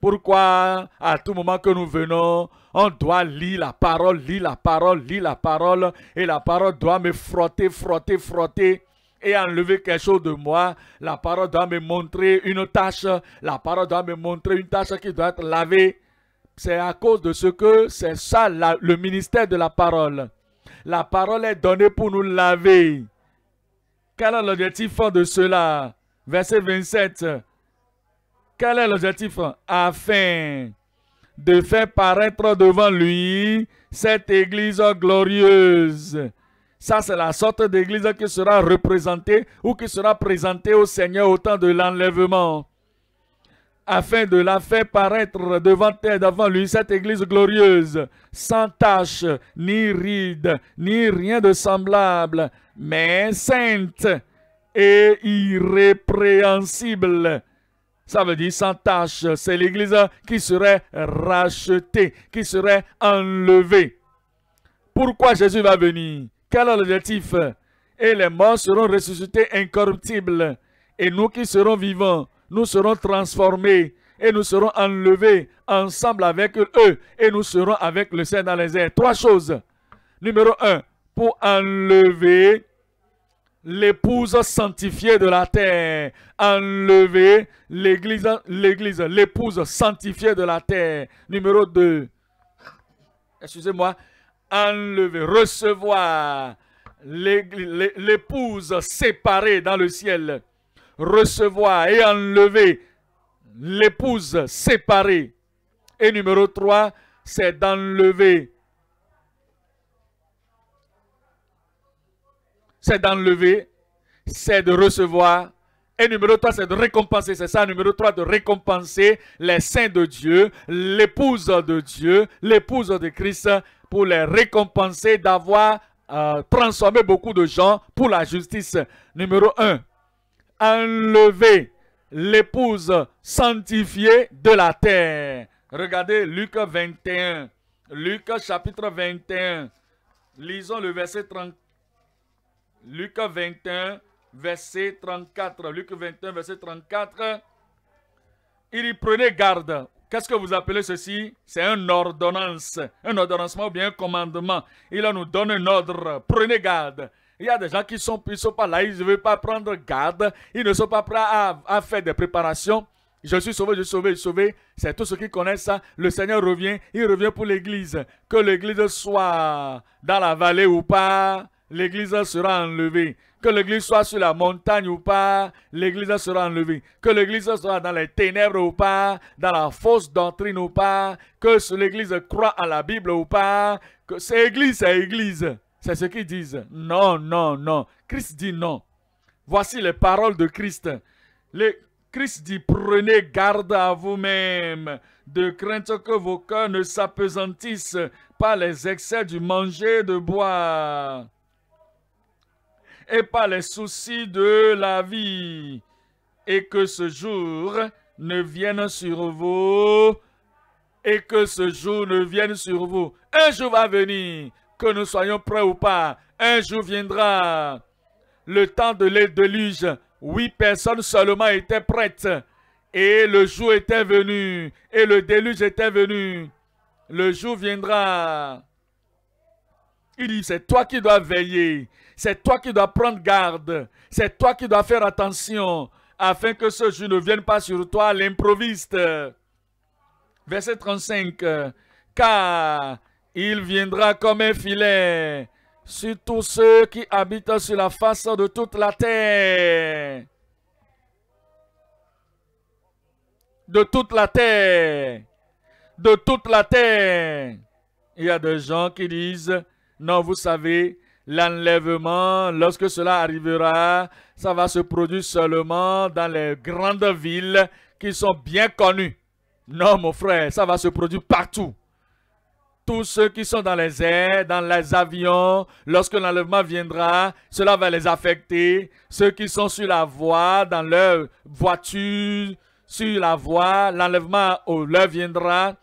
Pourquoi, à tout moment que nous venons, on doit lire la parole, lire la parole, lire la parole, et la parole doit me frotter, frotter, frotter, et enlever quelque chose de moi. La parole doit me montrer une tâche, la parole doit me montrer une tâche qui doit être lavée. C'est à cause de ce que c'est ça le ministère de la parole. La parole est donnée pour nous laver. Quel est l'objectif de cela verset 27. Quel est l'objectif Afin de faire paraître devant lui cette église glorieuse. Ça, c'est la sorte d'église qui sera représentée ou qui sera présentée au Seigneur au temps de l'enlèvement. Afin de la faire paraître devant, devant lui, cette église glorieuse, sans tache, ni ride, ni rien de semblable, mais sainte, et irrépréhensible. Ça veut dire sans tâche. C'est l'Église qui serait rachetée, qui serait enlevée. Pourquoi Jésus va venir Quel est l'objectif Et les morts seront ressuscités incorruptibles. Et nous qui serons vivants, nous serons transformés et nous serons enlevés ensemble avec eux et nous serons avec le Saint dans les airs. Trois choses. Numéro un, pour enlever l'épouse sanctifiée de la terre. Enlever l'église, l'église, l'épouse sanctifiée de la terre. Numéro 2. Excusez-moi. Enlever, recevoir l'épouse séparée dans le ciel. Recevoir et enlever l'épouse séparée. Et numéro 3, c'est d'enlever c'est d'enlever, c'est de recevoir. Et numéro 3, c'est de récompenser. C'est ça, numéro 3, de récompenser les saints de Dieu, l'épouse de Dieu, l'épouse de Christ, pour les récompenser d'avoir euh, transformé beaucoup de gens pour la justice. Numéro 1, enlever l'épouse sanctifiée de la terre. Regardez Luc 21. Luc chapitre 21. Lisons le verset 30. Luc 21, verset 34. Luc 21, verset 34. Il y prenait garde. Qu'est-ce que vous appelez ceci C'est une ordonnance, un ordonnancement ou bien un commandement. Il nous donne un ordre. Prenez garde. Il y a des gens qui sont, sont pas là, ils ne veulent pas prendre garde, ils ne sont pas prêts à, à faire des préparations. Je suis sauvé, je suis sauvé, je suis sauvé. C'est tous ceux qui connaissent ça. Le Seigneur revient, il revient pour l'Église. Que l'Église soit dans la vallée ou pas, l'église sera enlevée. Que l'église soit sur la montagne ou pas, l'église sera enlevée. Que l'église soit dans les ténèbres ou pas, dans la fausse doctrine ou pas, que l'église croit à la Bible ou pas, que c'est église, c'est église. C'est ce qu'ils disent. Non, non, non. Christ dit non. Voici les paroles de Christ. Christ dit, prenez garde à vous-même, de crainte que vos cœurs ne s'apesantissent par les excès du manger de boire et pas les soucis de la vie. Et que ce jour ne vienne sur vous, et que ce jour ne vienne sur vous. Un jour va venir, que nous soyons prêts ou pas, un jour viendra. Le temps de l'uge. huit personnes seulement étaient prêtes. Et le jour était venu, et le déluge était venu. Le jour viendra. Il dit, c'est toi qui dois veiller, c'est toi qui dois prendre garde. C'est toi qui dois faire attention afin que ce jour ne vienne pas sur toi l'improviste. Verset 35. Car il viendra comme un filet sur tous ceux qui habitent sur la face de toute la terre. De toute la terre. De toute la terre. Il y a des gens qui disent, non, vous savez, L'enlèvement, lorsque cela arrivera, ça va se produire seulement dans les grandes villes qui sont bien connues. Non, mon frère, ça va se produire partout. Tous ceux qui sont dans les airs, dans les avions, lorsque l'enlèvement viendra, cela va les affecter. Ceux qui sont sur la voie, dans leur voiture, sur la voie, l'enlèvement leur viendra.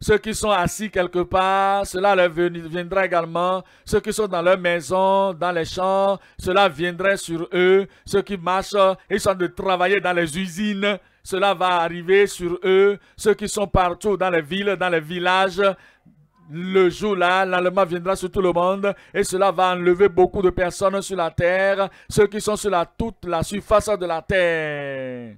Ceux qui sont assis quelque part, cela leur viendra également. Ceux qui sont dans leur maison, dans les champs, cela viendra sur eux. Ceux qui marchent, et sont de travailler dans les usines, cela va arriver sur eux. Ceux qui sont partout dans les villes, dans les villages, le jour-là, l'allemand viendra sur tout le monde et cela va enlever beaucoup de personnes sur la terre, ceux qui sont sur la, toute la surface de la terre,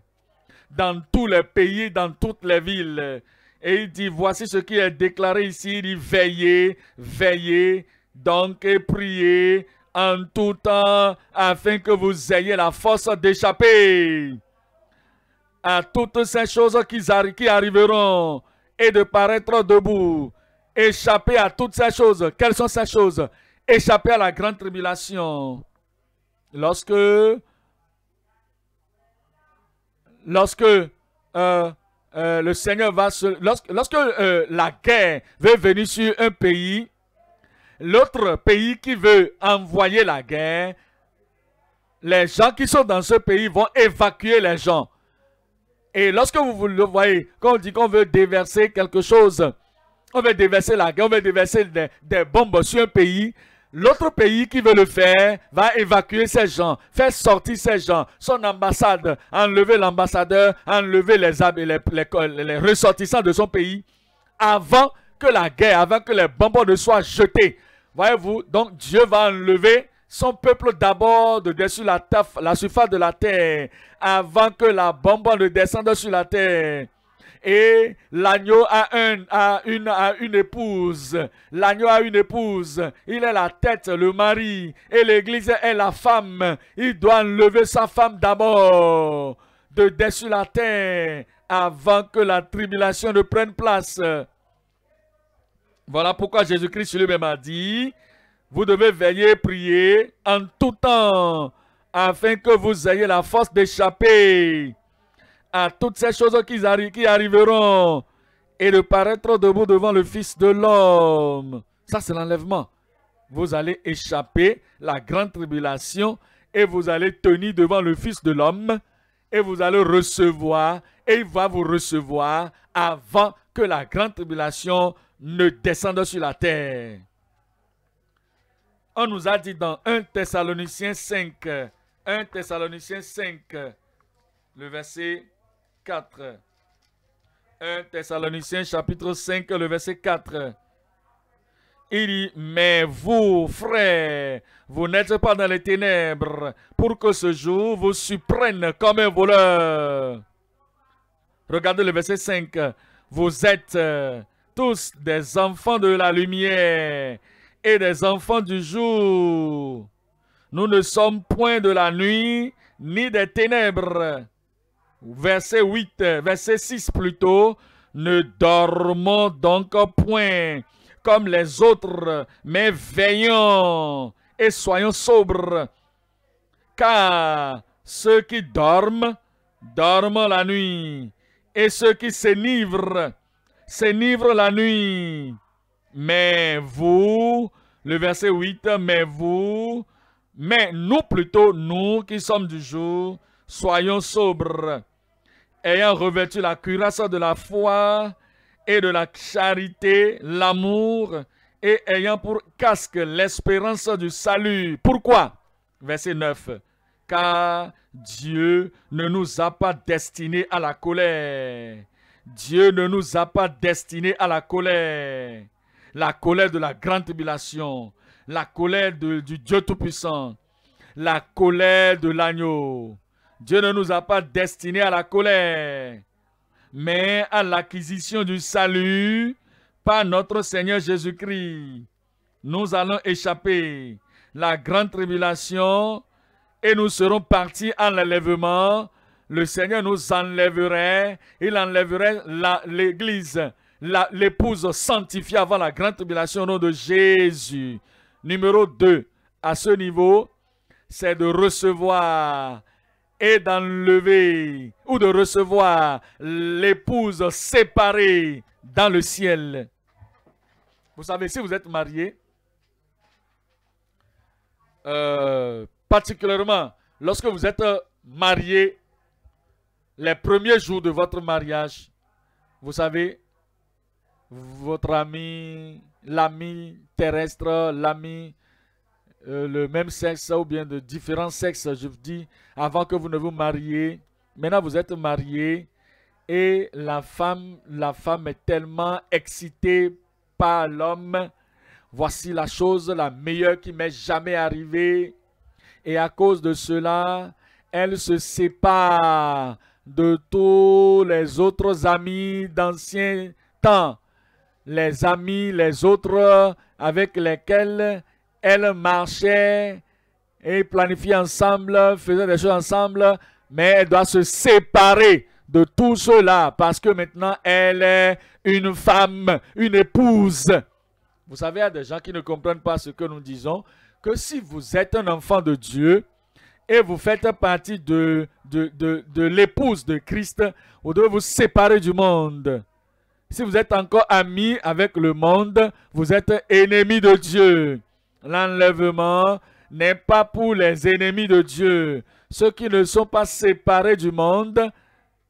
dans tous les pays, dans toutes les villes. Et il dit, voici ce qui est déclaré ici, il dit, veillez, veillez, donc et priez en tout temps, afin que vous ayez la force d'échapper à toutes ces choses qui, qui arriveront, et de paraître debout, échapper à toutes ces choses. Quelles sont ces choses Échapper à la grande tribulation. Lorsque, euh, lorsque euh, euh, le Seigneur va Lorsque, lorsque euh, la guerre veut venir sur un pays, l'autre pays qui veut envoyer la guerre, les gens qui sont dans ce pays vont évacuer les gens. Et lorsque vous le voyez, quand on dit qu'on veut déverser quelque chose, on veut déverser la guerre, on veut déverser des, des bombes sur un pays, L'autre pays qui veut le faire va évacuer ces gens, faire sortir ces gens, son ambassade, enlever l'ambassadeur, enlever les, ressortissants de son pays avant que la guerre, avant que les bonbons ne soient jetés. Voyez-vous, donc Dieu va enlever son peuple d'abord de dessus la, taf, la surface de la terre avant que la bombe ne descende sur la terre. Et l'agneau a, un, une, une épouse. L'agneau a une épouse. Il est la tête, le mari. Et l'Église est la femme. Il doit enlever sa femme d'abord de dessus la terre avant que la tribulation ne prenne place. Voilà pourquoi Jésus-Christ lui-même a dit, vous devez veiller et prier en tout temps, afin que vous ayez la force d'échapper à toutes ces choses qui, arriveront et de paraître debout devant le Fils de l'homme. Ça, c'est l'enlèvement. Vous allez échapper la grande tribulation et vous allez tenir devant le Fils de l'homme et vous allez recevoir et il va vous recevoir avant que la grande tribulation ne descende sur la terre. On nous a dit dans 1 Thessaloniciens 5, 1 Thessaloniciens 5, le verset 4. 1 Thessaloniciens chapitre 5, le verset 4. Il dit, mais vous, frères, vous n'êtes pas dans les ténèbres pour que ce jour vous surprenne comme un voleur. Regardez le verset 5. Vous êtes euh, tous des enfants de la lumière et des enfants du jour. Nous ne sommes point de la nuit ni des ténèbres verset 8, euh, verset 6 plutôt, ne dormons donc point comme les autres, mais veillons et soyons sobres, car ceux qui dorment, dorment la nuit, et ceux qui s'énivrent, s'énivrent la nuit. Mais vous, le verset 8, mais vous, mais nous plutôt, nous qui sommes du jour, soyons sobres, ayant revêtu la cuirasse de la foi et de la charité, l'amour, et ayant pour casque l'espérance du salut. Pourquoi Verset 9. Car Dieu ne nous a pas destinés à la colère. Dieu ne nous a pas destinés à la colère. La colère de la grande tribulation. La colère du Dieu Tout-Puissant. La colère de l'agneau. Dieu ne nous a pas destinés à la colère, mais à l'acquisition du salut par notre Seigneur Jésus-Christ. Nous allons échapper la grande tribulation et nous serons partis en l'enlèvement. Le Seigneur nous enlèverait, il enlèverait l'Église, l'épouse sanctifiée avant la grande tribulation au nom de Jésus. Numéro 2, à ce niveau, c'est de recevoir et d'enlever ou de recevoir l'épouse séparée dans le ciel. Vous savez, si vous êtes marié, euh, particulièrement lorsque vous êtes marié, les premiers jours de votre mariage, vous savez, votre ami, l'ami terrestre, l'ami, euh, le même sexe ou bien de différents sexes, je vous dis, avant que vous ne vous mariez. Maintenant, vous êtes mariés et la femme, la femme est tellement excitée par l'homme. Voici la chose la meilleure qui m'est jamais arrivée. Et à cause de cela, elle se sépare de tous les autres amis d'ancien temps. Les amis, les autres avec lesquels elle marchait et planifier ensemble, faisait des choses ensemble, mais elle doit se séparer de tout cela parce que maintenant elle est une femme, une épouse. Vous savez, il y a des gens qui ne comprennent pas ce que nous disons, que si vous êtes un enfant de Dieu et vous faites partie de, de, de l'épouse de Christ, vous devez vous séparer du monde. Si vous êtes encore ami avec le monde, vous êtes ennemi de Dieu. L'enlèvement, n'est pas pour les ennemis de Dieu. Ceux qui ne sont pas séparés du monde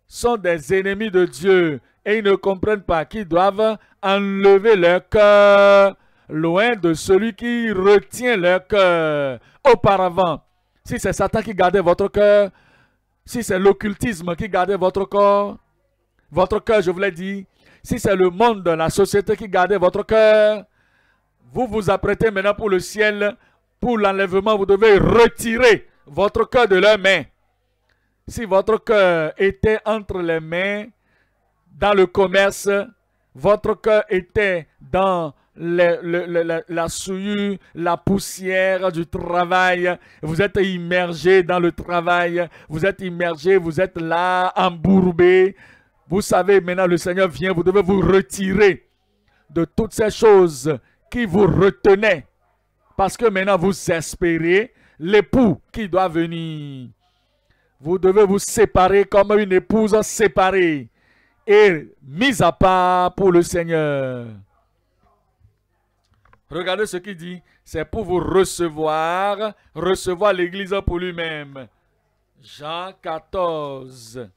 sont des ennemis de Dieu et ils ne comprennent pas qu'ils doivent enlever leur cœur loin de celui qui retient leur cœur. Auparavant, si c'est Satan qui gardait votre cœur, si c'est l'occultisme qui gardait votre corps, votre cœur, je vous l'ai dit, si c'est le monde, la société qui gardait votre cœur, vous vous apprêtez maintenant pour le ciel pour l'enlèvement, vous devez retirer votre cœur de la mains. Si votre cœur était entre les mains dans le commerce, votre cœur était dans la, la souillure, la poussière du travail. Vous êtes immergé dans le travail. Vous êtes immergé, vous êtes là, embourbé. Vous savez, maintenant, le Seigneur vient. Vous devez vous retirer de toutes ces choses qui vous retenaient parce que maintenant, vous espérez l'époux qui doit venir. Vous devez vous séparer comme une épouse séparée et mise à part pour le Seigneur. Regardez ce qu'il dit. C'est pour vous recevoir, recevoir l'Église pour lui-même. Jean 14.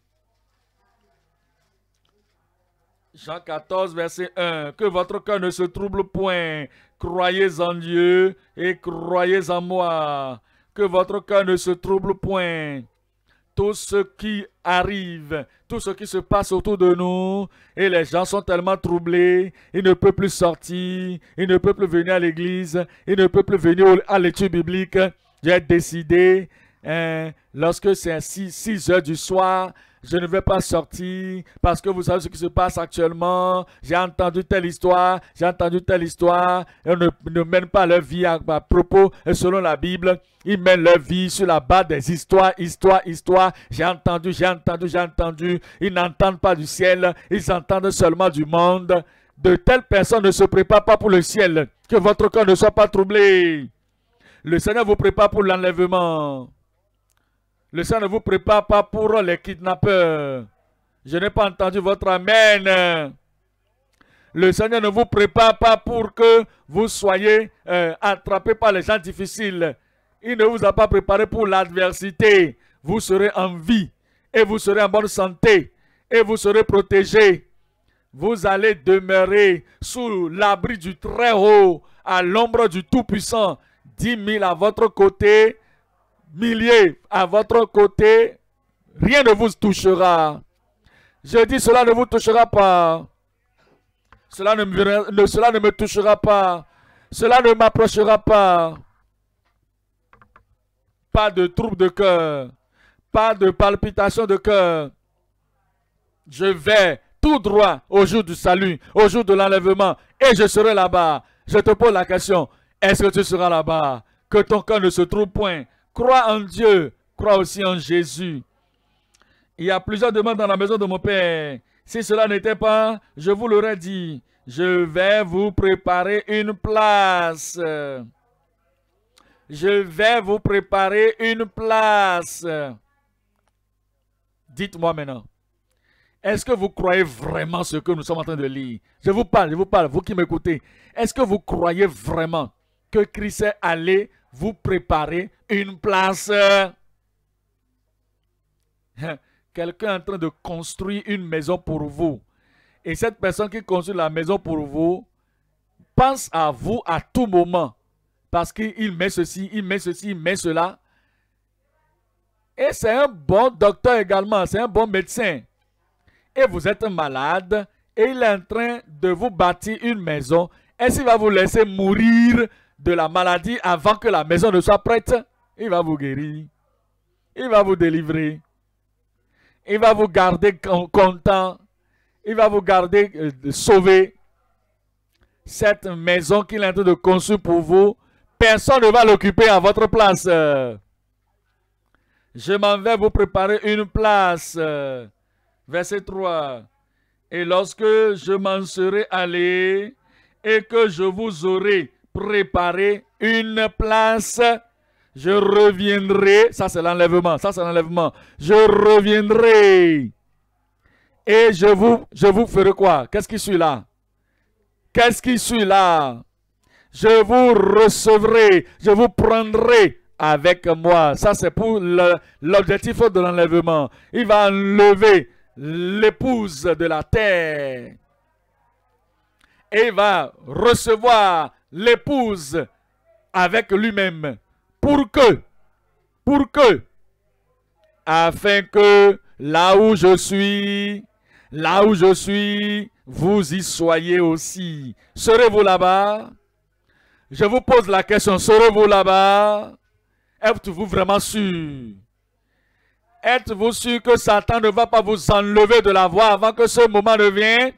Jean 14, verset 1. Que votre cœur ne se trouble point. Croyez en Dieu et croyez en moi. Que votre cœur ne se trouble point. Tout ce qui arrive, tout ce qui se passe autour de nous, et les gens sont tellement troublés, ils ne peuvent plus sortir, ils ne peuvent plus venir à l'église, ils ne peuvent plus venir à l'étude biblique. J'ai décidé, hein, lorsque c'est 6 heures du soir, je ne vais pas sortir parce que vous savez ce qui se passe actuellement. J'ai entendu telle histoire, j'ai entendu telle histoire. Ils ne, ne mènent pas leur vie à, propos et selon la Bible. Ils mènent leur vie sur la base des histoires, histoires, histoires. J'ai entendu, j'ai entendu, j'ai entendu. Ils n'entendent pas du ciel, ils entendent seulement du monde. De telles personnes ne se préparent pas pour le ciel. Que votre corps ne soit pas troublé. Le Seigneur vous prépare pour l'enlèvement. Le Seigneur ne vous prépare pas pour les kidnappeurs. Je n'ai pas entendu votre Amen. Le Seigneur ne vous prépare pas pour que vous soyez euh, attrapés par les gens difficiles. Il ne vous a pas préparé pour l'adversité. Vous serez en vie et vous serez en bonne santé et vous serez protégé. Vous allez demeurer sous l'abri du Très-Haut, à l'ombre du Tout-Puissant. Dix mille à votre côté milliers à votre côté, rien ne vous touchera. Je dis, cela ne vous touchera pas. Cela ne, cela ne me touchera pas. Cela ne m'approchera pas. Pas de trouble de cœur. Pas de palpitation de cœur. Je vais tout droit au jour du salut, au jour de l'enlèvement, et je serai là-bas. Je te pose la question, est-ce que tu seras là-bas? Que ton cœur ne se trouve point, Crois en Dieu, crois aussi en Jésus. Il y a plusieurs demandes dans la maison de mon Père. Si cela n'était pas, je vous l'aurais dit, je vais vous préparer une place. Je vais vous préparer une place. Dites-moi maintenant, est-ce que vous croyez vraiment ce que nous sommes en train de lire Je vous parle, je vous parle, vous qui m'écoutez. Est-ce que vous croyez vraiment que Christ est allé vous préparer une place. Euh, quelqu'un est en train de construire une maison pour vous. Et cette personne qui construit la maison pour vous pense à vous à tout moment. Parce qu'il met ceci, il met ceci, il met cela. Et c'est un bon docteur également, c'est un bon médecin. Et vous êtes malade et il est en train de vous bâtir une maison. Est-ce qu'il va vous laisser mourir de la maladie avant que la maison ne soit prête? Il va vous guérir. Il va vous délivrer. Il va vous garder content. Il va vous garder euh, sauver Cette maison qu'il est en train de construire pour vous, personne ne va l'occuper à votre place. Euh. Je m'en vais vous préparer une place. Euh. Verset 3. Et lorsque je m'en serai allé et que je vous aurai préparé une place, je reviendrai. Ça, c'est l'enlèvement. Ça, c'est l'enlèvement. Je reviendrai. Et je vous, je vous ferai quoi Qu'est-ce qui suit là Qu'est-ce qui suit là Je vous recevrai. Je vous prendrai avec moi. Ça, c'est pour l'objectif de l'enlèvement. Il va enlever l'épouse de la terre. Et il va recevoir l'épouse avec lui-même. Pour que, pour que, afin que là où je suis, là où je suis, vous y soyez aussi. Serez-vous là-bas Je vous pose la question, serez-vous là-bas Êtes-vous vraiment sûr Êtes-vous sûr que Satan ne va pas vous enlever de la voie avant que ce moment ne vienne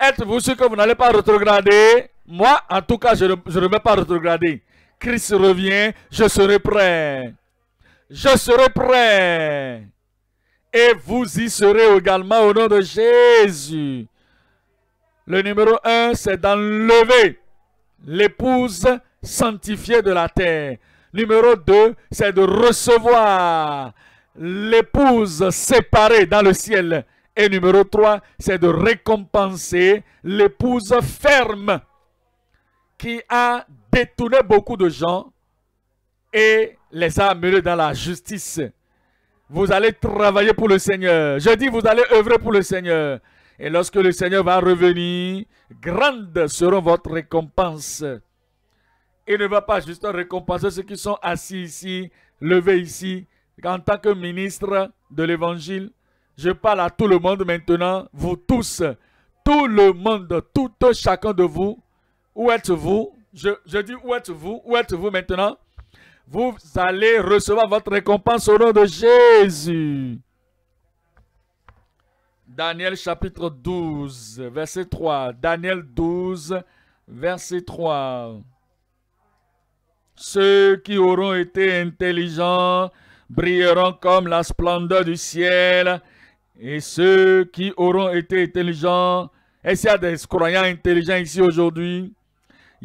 Êtes-vous sûr que vous n'allez pas retrograder Moi, en tout cas, je ne, je ne vais pas retrograder. Christ revient, je serai prêt. Je serai prêt. Et vous y serez également au nom de Jésus. Le numéro un, c'est d'enlever l'épouse sanctifiée de la terre. Numéro deux, c'est de recevoir l'épouse séparée dans le ciel. Et numéro trois, c'est de récompenser l'épouse ferme qui a détourné beaucoup de gens et les amener dans la justice. Vous allez travailler pour le Seigneur. Je dis, vous allez œuvrer pour le Seigneur. Et lorsque le Seigneur va revenir, grandes seront votre récompense. Il ne va pas juste récompenser ceux qui sont assis ici, levés ici. En tant que ministre de l'Évangile, je parle à tout le monde maintenant, vous tous, tout le monde, tout chacun de vous. Où êtes-vous je, dis, où êtes-vous Où êtes-vous maintenant Vous allez recevoir votre récompense au nom de Jésus. Daniel chapitre 12, verset 3. Daniel 12, verset 3. Ceux qui auront été intelligents brilleront comme la splendeur du ciel. Et ceux qui auront été intelligents, Est-ce qu'il y a des croyants intelligents ici aujourd'hui,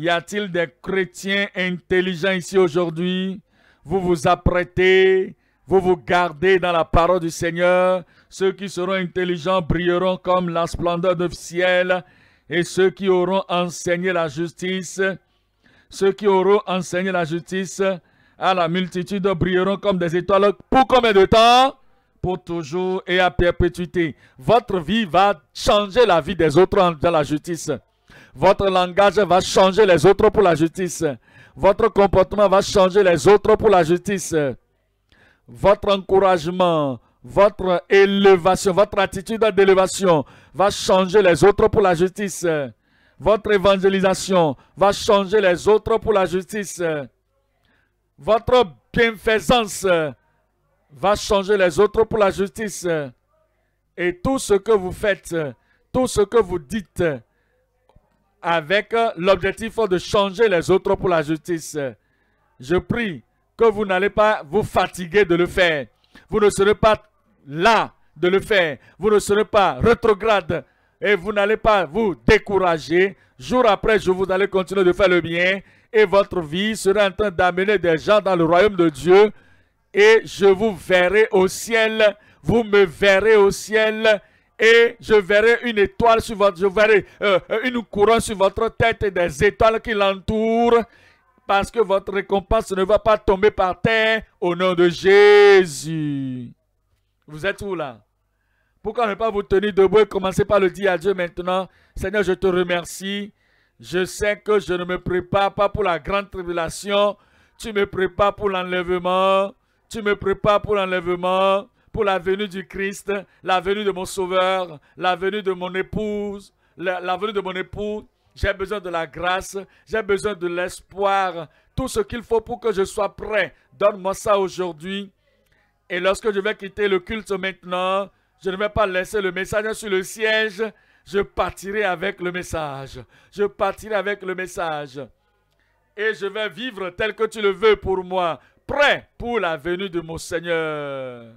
y a-t-il des chrétiens intelligents ici aujourd'hui Vous vous apprêtez, vous vous gardez dans la parole du Seigneur. Ceux qui seront intelligents brilleront comme la splendeur du ciel. Et ceux qui auront enseigné la justice, ceux qui auront enseigné la justice à la multitude brilleront comme des étoiles. Pour combien de temps Pour toujours et à perpétuité. Votre vie va changer la vie des autres dans la justice. Votre langage va changer les autres pour la justice. Votre comportement va changer les autres pour la justice. Votre encouragement, votre élévation, votre attitude d'élévation va changer les autres pour la justice. Votre évangélisation va changer les autres pour la justice. Votre bienfaisance va changer les autres pour la justice. Et tout ce que vous faites, tout ce que vous dites, avec euh, l'objectif de changer les autres pour la justice. Je prie que vous n'allez pas vous fatiguer de le faire. Vous ne serez pas là de le faire. Vous ne serez pas rétrograde et vous n'allez pas vous décourager. Jour après jour, vous allez continuer de faire le bien et votre vie sera en train d'amener des gens dans le royaume de Dieu. Et je vous verrai au ciel, vous me verrez au ciel et je verrai une étoile sur votre, je verrai euh, une couronne sur votre tête et des étoiles qui l'entourent, parce que votre récompense ne va pas tomber par terre au nom de Jésus. Vous êtes où là Pourquoi ne pas vous tenir debout et commencer par le dire à Dieu maintenant, Seigneur, je te remercie. Je sais que je ne me prépare pas pour la grande tribulation. Tu me prépares pour l'enlèvement. Tu me prépares pour l'enlèvement pour la venue du Christ, la venue de mon Sauveur, la venue de mon épouse, la, venue de mon époux. J'ai besoin de la grâce, j'ai besoin de l'espoir, tout ce qu'il faut pour que je sois prêt. Donne-moi ça aujourd'hui. Et lorsque je vais quitter le culte maintenant, je ne vais pas laisser le message sur le siège. Je partirai avec le message. Je partirai avec le message. Et je vais vivre tel que tu le veux pour moi, prêt pour la venue de mon Seigneur.